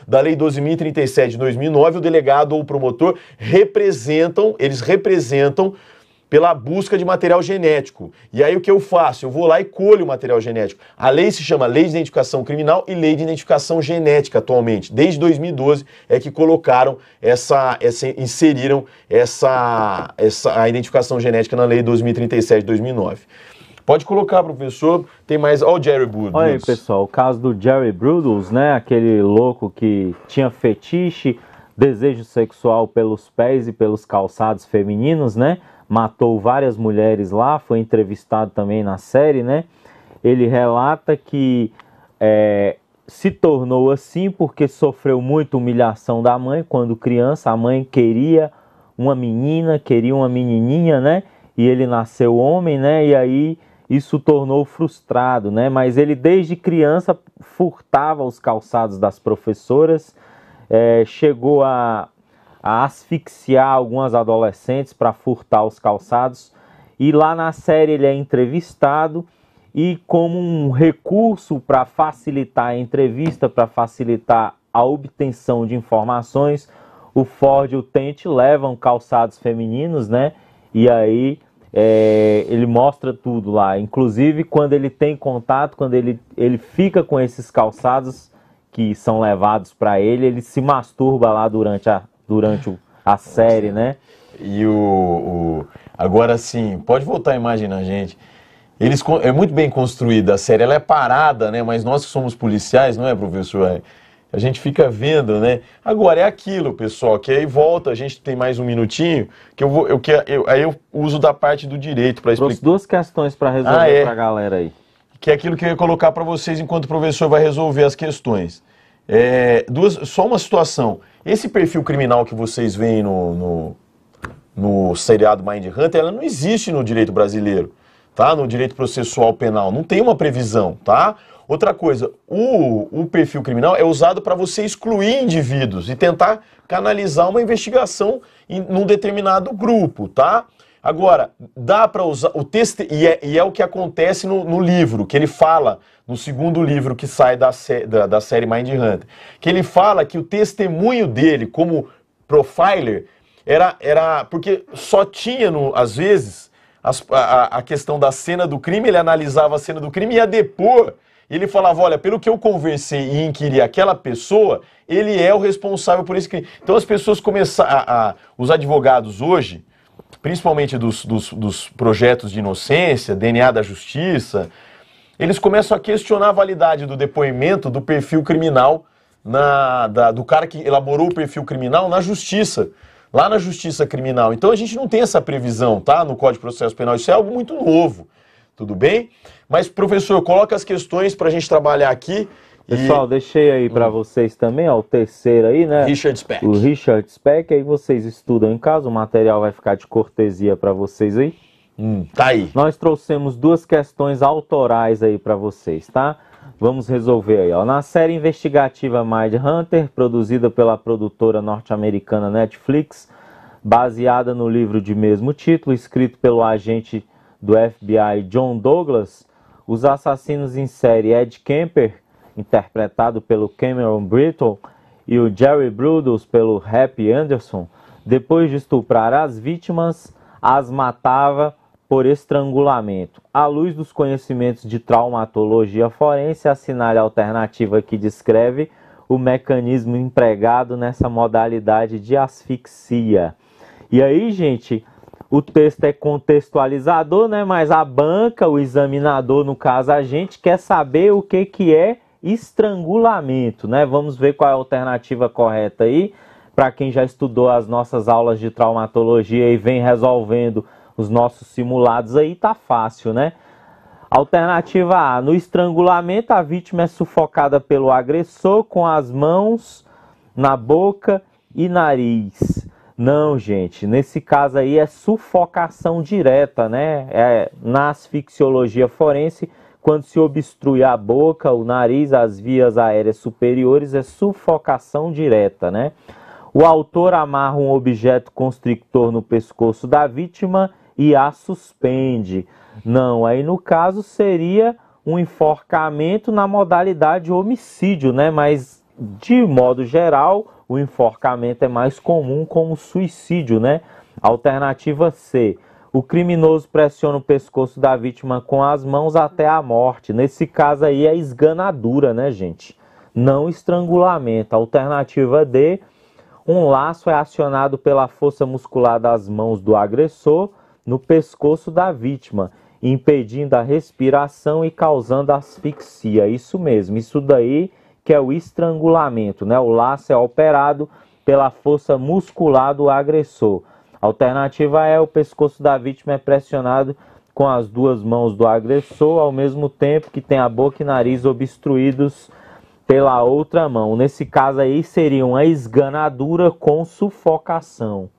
S6: da Lei 12.037 de 2009, o delegado ou o promotor representam, eles representam pela busca de material genético. E aí o que eu faço? Eu vou lá e colho o material genético. A lei se chama Lei de Identificação Criminal e Lei de Identificação Genética atualmente. Desde 2012 é que colocaram essa, essa inseriram essa, essa a identificação genética na Lei 2037 de 2009. Pode colocar, professor. Tem mais. Olha o Jerry Brudos. Olha aí, pessoal.
S7: O caso do Jerry Brudos, né? Aquele louco que tinha fetiche, desejo sexual pelos pés e pelos calçados femininos, né? matou várias mulheres lá, foi entrevistado também na série, né? Ele relata que é, se tornou assim porque sofreu muita humilhação da mãe quando criança. A mãe queria uma menina, queria uma menininha, né? E ele nasceu homem, né? E aí isso tornou frustrado, né? Mas ele desde criança furtava os calçados das professoras, é, chegou a a asfixiar algumas adolescentes para furtar os calçados. E lá na série ele é entrevistado e como um recurso para facilitar a entrevista, para facilitar a obtenção de informações, o Ford e o Tente levam calçados femininos, né? E aí é, ele mostra tudo lá. Inclusive, quando ele tem contato, quando ele, ele fica com esses calçados que são levados para ele, ele se masturba lá durante a, durante a série, né? E o, o,
S6: Agora sim, pode voltar a imagem, na gente. Eles, é muito bem construída a série, ela é parada, né? Mas nós que somos policiais, não é, professor? É, a gente fica vendo, né? Agora é aquilo, pessoal, que aí volta, a gente tem mais um minutinho, que eu vou. Eu, que, eu, aí eu uso da parte do direito para explicar. duas questões para resolver ah, é. para a galera aí. Que é aquilo que eu ia colocar para vocês enquanto o professor vai resolver as questões. É, duas, só uma situação. Esse perfil criminal que vocês veem no, no, no seriado Mind Hunter, ela não existe no direito brasileiro, tá? No direito processual penal. Não tem uma previsão, tá? Outra coisa, o, o perfil criminal é usado para você excluir indivíduos e tentar canalizar uma investigação em, num determinado grupo, tá? Agora, dá para usar o texto, e é, e é, o que acontece no, no, livro, que ele fala, no segundo livro que sai da, da, da série Mind Hunter, que ele fala que o testemunho dele como profiler era, era porque só tinha, no, às vezes, as, a, a questão da cena do crime, ele analisava a cena do crime e ia depor ele falava: olha, pelo que eu conversei e inquiri aquela pessoa, ele é o responsável por esse crime. Então as pessoas começaram. A, a, os advogados hoje, principalmente dos, dos, dos projetos de inocência, DNA da justiça, eles começam a questionar a validade do depoimento do perfil criminal na, da, do cara que elaborou o perfil criminal na justiça, lá na justiça criminal. Então a gente não tem essa previsão, tá? No Código de Processo Penal. Isso é algo muito novo, tudo bem? Mas, professor, coloca as questões para a gente trabalhar aqui Pessoal, e... deixei aí
S7: para hum. vocês também, ó, o terceiro aí, né? Richard Speck. O Richard Speck, aí vocês estudam em casa, o material vai ficar de cortesia para vocês aí. Hum, tá aí. Nós trouxemos duas questões autorais aí para vocês, tá? Vamos resolver aí, ó. Na série investigativa Mind Hunter, produzida pela produtora norte-americana Netflix, baseada no livro de mesmo título, escrito pelo agente do FBI John Douglas, os assassinos em série Ed Kemper interpretado pelo Cameron Britton, e o Jerry Brudos pelo Happy Anderson, depois de estuprar as vítimas, as matava por estrangulamento. À luz dos conhecimentos de traumatologia forense, assinale a alternativa que descreve o mecanismo empregado nessa modalidade de asfixia. E aí, gente, o texto é contextualizador, né? Mas a banca, o examinador, no caso a gente, quer saber o que, que é estrangulamento, né? Vamos ver qual é a alternativa correta aí. Para quem já estudou as nossas aulas de traumatologia e vem resolvendo os nossos simulados aí, tá fácil, né? Alternativa A: no estrangulamento, a vítima é sufocada pelo agressor com as mãos na boca e nariz. Não, gente, nesse caso aí é sufocação direta, né? É, na asfixiologia forense, quando se obstrui a boca, o nariz, as vias aéreas superiores, é sufocação direta, né? O autor amarra um objeto constrictor no pescoço da vítima e a suspende. Não, aí no caso seria um enforcamento na modalidade homicídio, né? Mas de modo geral, o enforcamento é mais comum como suicídio, né? Alternativa C. O criminoso pressiona o pescoço da vítima com as mãos até a morte. Nesse caso aí é esganadura, né, gente? Não estrangulamento. Alternativa é D, um laço é acionado pela força muscular das mãos do agressor no pescoço da vítima, impedindo a respiração e causando asfixia. Isso mesmo, isso daí que é o estrangulamento, né? O laço é operado pela força muscular do agressor alternativa é o pescoço da vítima é pressionado com as duas mãos do agressor, ao mesmo tempo que tem a boca e nariz obstruídos pela outra mão. Nesse caso aí seria uma esganadura com sufocação.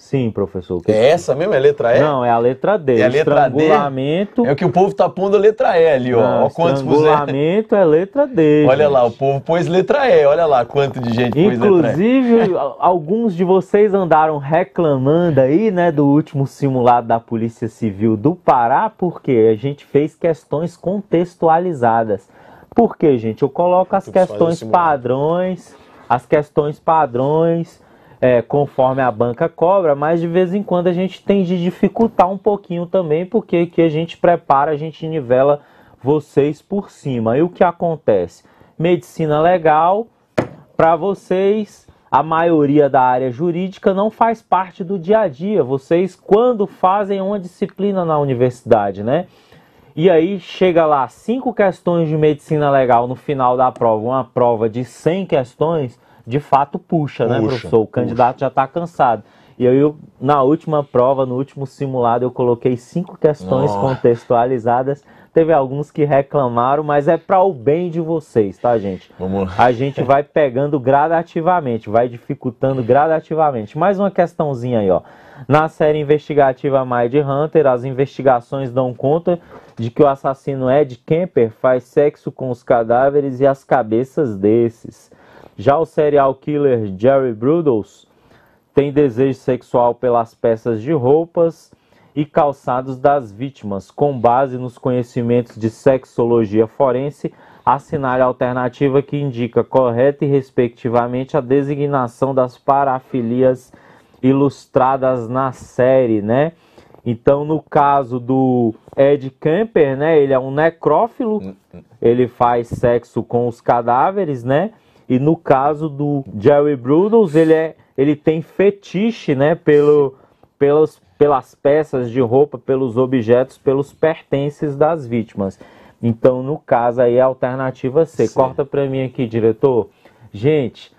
S7: Sim, professor. É
S6: essa mesmo? É a letra E? Não, é a letra D. É a letra estrangulamento... D. É o que o povo tá pondo a letra E ali, ó. Não, ó quantos estrangulamento é letra D. Olha gente. lá, o povo pôs letra E. Olha lá quanto de gente
S4: Inclusive, pôs letra E.
S7: Inclusive, alguns de vocês andaram reclamando aí, né, do último simulado da Polícia Civil do Pará, porque a gente fez questões contextualizadas. Por quê, gente? Eu coloco as questões padrões, as questões padrões é, conforme a banca cobra, mas de vez em quando a gente tem de dificultar um pouquinho também, porque que a gente prepara, a gente nivela vocês por cima. E o que acontece? Medicina legal, para vocês, a maioria da área jurídica não faz parte do dia a dia. Vocês, quando fazem uma disciplina na universidade, né? E aí chega lá cinco questões de medicina legal no final da prova, uma prova de 100 questões de fato puxa, né, puxa né, professor? O candidato puxa. já está cansado. E eu, na última prova, no último simulado, eu coloquei cinco questões oh. contextualizadas. Teve alguns que reclamaram, mas é para o bem de vocês, tá, gente? Vamos. A gente vai pegando gradativamente, vai dificultando gradativamente. Mais uma questãozinha aí, ó. Na série investigativa Mind Hunter, as investigações dão conta de que o assassino Ed Kemper faz sexo com os cadáveres e as cabeças desses. Já o serial killer Jerry Brudos tem desejo sexual pelas peças de roupas e calçados das vítimas, com base nos conhecimentos de sexologia forense, assinale a alternativa que indica correta e respectivamente a designação das parafilias ilustradas na série, né? Então, no caso do Ed Kemper, né, ele é um necrófilo, hum, hum. ele faz sexo com os cadáveres, né? E no caso do Jerry Brudos, ele, é, ele tem fetiche, né? Pelo, pelas, pelas peças de roupa, pelos objetos, pelos pertences das vítimas. Então, no caso aí, a alternativa é C. Sim. Corta para mim aqui, diretor. Gente,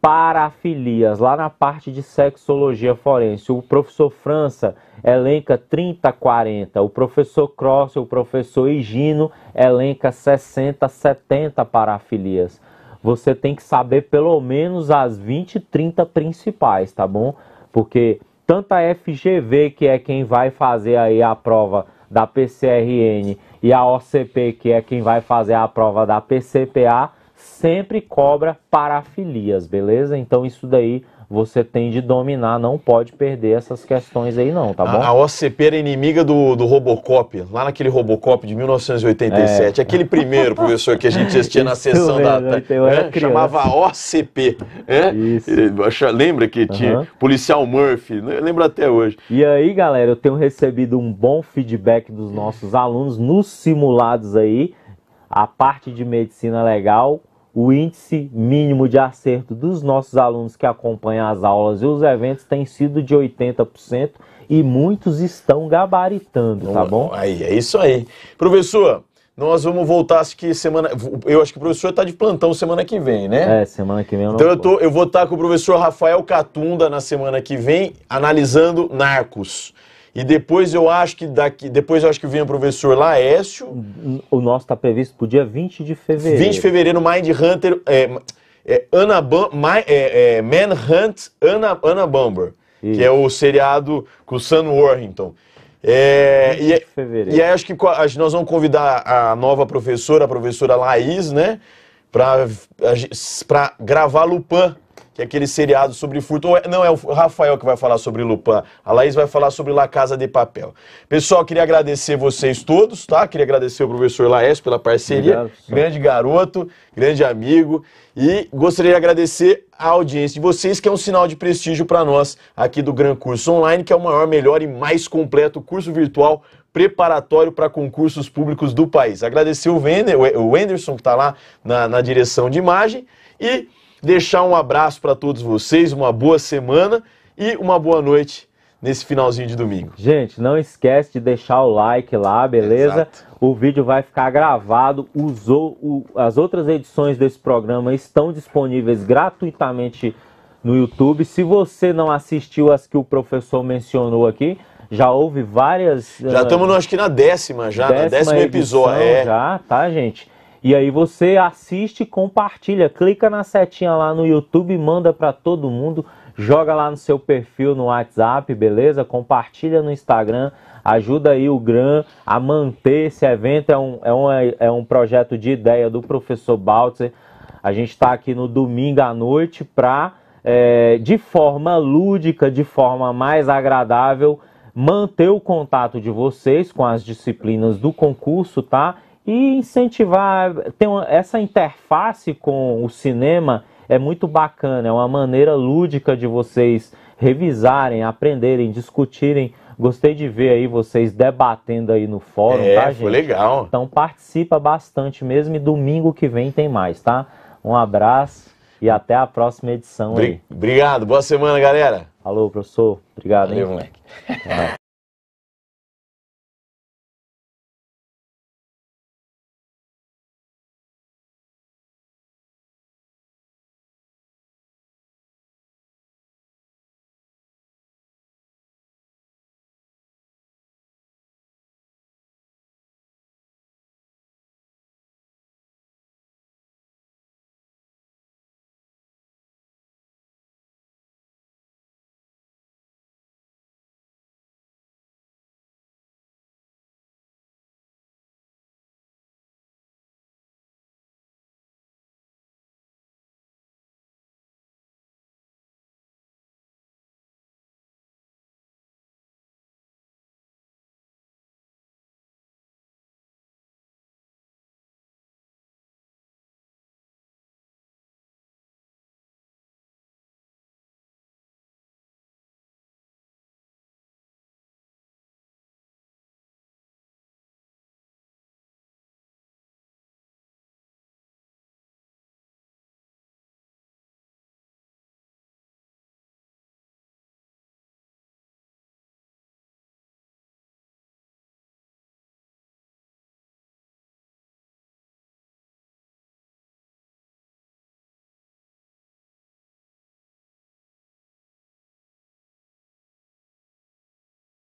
S7: parafilias, lá na parte de sexologia forense, o professor França elenca 30 40, o professor Cross, o professor Higino elenca 60 70 parafilias você tem que saber pelo menos as 20, 30 principais, tá bom? Porque tanto a FGV, que é quem vai fazer aí a prova da PCRN, e a OCP, que é quem vai fazer a prova da PCPA, sempre cobra parafilias, beleza? Então isso daí você tem de dominar, não pode perder essas questões aí não,
S6: tá bom? A, a OCP era inimiga do, do Robocop, lá naquele Robocop de 1987, é. aquele primeiro, professor, que a gente assistia na sessão mesmo, da tarde, né? chamava OCP, Isso. Lembra que tinha uhum. policial Murphy, né, lembra até hoje. E aí,
S7: galera, eu tenho recebido um bom feedback dos nossos alunos nos simulados aí, a parte de medicina é legal, o índice mínimo de acerto dos nossos alunos que acompanham as aulas e os eventos tem sido de 80% e muitos estão gabaritando, tá bom? Aí, é isso
S6: aí. Professor, nós vamos voltar, acho que semana. Eu acho que o professor está de plantão semana que vem, né? É,
S7: semana que vem eu não Então eu, tô,
S6: eu vou estar tá com o professor Rafael Catunda na semana que vem, analisando Narcos. E depois eu acho que daqui, depois eu acho que vem o professor Laécio.
S7: O nosso está previsto para o dia 20 de fevereiro. 20 de
S6: fevereiro, Mind Hunter, é, é, Anna Bum, My, é, é, Manhunt Anna, Anna Bumber, Isso. que é o seriado com o Sam Worthington. É, e, é, e aí acho que nós vamos convidar a nova professora, a professora Laís, né? Para gravar Lupan que é aquele seriado sobre furto é, Não, é o Rafael que vai falar sobre Lupin. A Laís vai falar sobre La Casa de Papel. Pessoal, queria agradecer vocês todos, tá? Queria agradecer o professor Laércio pela parceria. Obrigado, grande garoto, grande amigo. E gostaria de agradecer a audiência de vocês, que é um sinal de prestígio para nós aqui do Gran Curso Online, que é o maior, melhor e mais completo curso virtual preparatório para concursos públicos do país. Agradecer o, Wender, o Anderson, que está lá na, na direção de imagem. E deixar um abraço para todos vocês, uma boa semana e uma boa noite nesse finalzinho de domingo.
S7: Gente, não esquece de deixar o like lá, beleza? Exato. O vídeo vai ficar gravado. Usou o, as outras edições desse programa estão disponíveis gratuitamente no YouTube. Se você não assistiu as que o professor mencionou aqui, já houve várias. Já estamos, ah, uh,
S6: acho que na décima, já, né? décima na décima episódio. É. Já,
S7: tá, gente? E aí você assiste, compartilha, clica na setinha lá no YouTube, manda para todo mundo, joga lá no seu perfil no WhatsApp, beleza? Compartilha no Instagram, ajuda aí o GRAM a manter esse evento. É um, é um, é um projeto de ideia do professor Baltzer. A gente está aqui no domingo à noite para, é, de forma lúdica, de forma mais agradável, manter o contato de vocês com as disciplinas do concurso, tá? e incentivar. Tem uma, essa interface com o cinema é muito bacana, é uma maneira lúdica de vocês revisarem, aprenderem, discutirem. Gostei de ver aí vocês debatendo aí no fórum, é, tá, gente? Foi legal. Então participa bastante mesmo e domingo que vem tem mais, tá? Um abraço e até a próxima edição Bri aí.
S4: Obrigado, boa semana, galera.
S6: Alô, professor. Obrigado, Valeu, hein? moleque.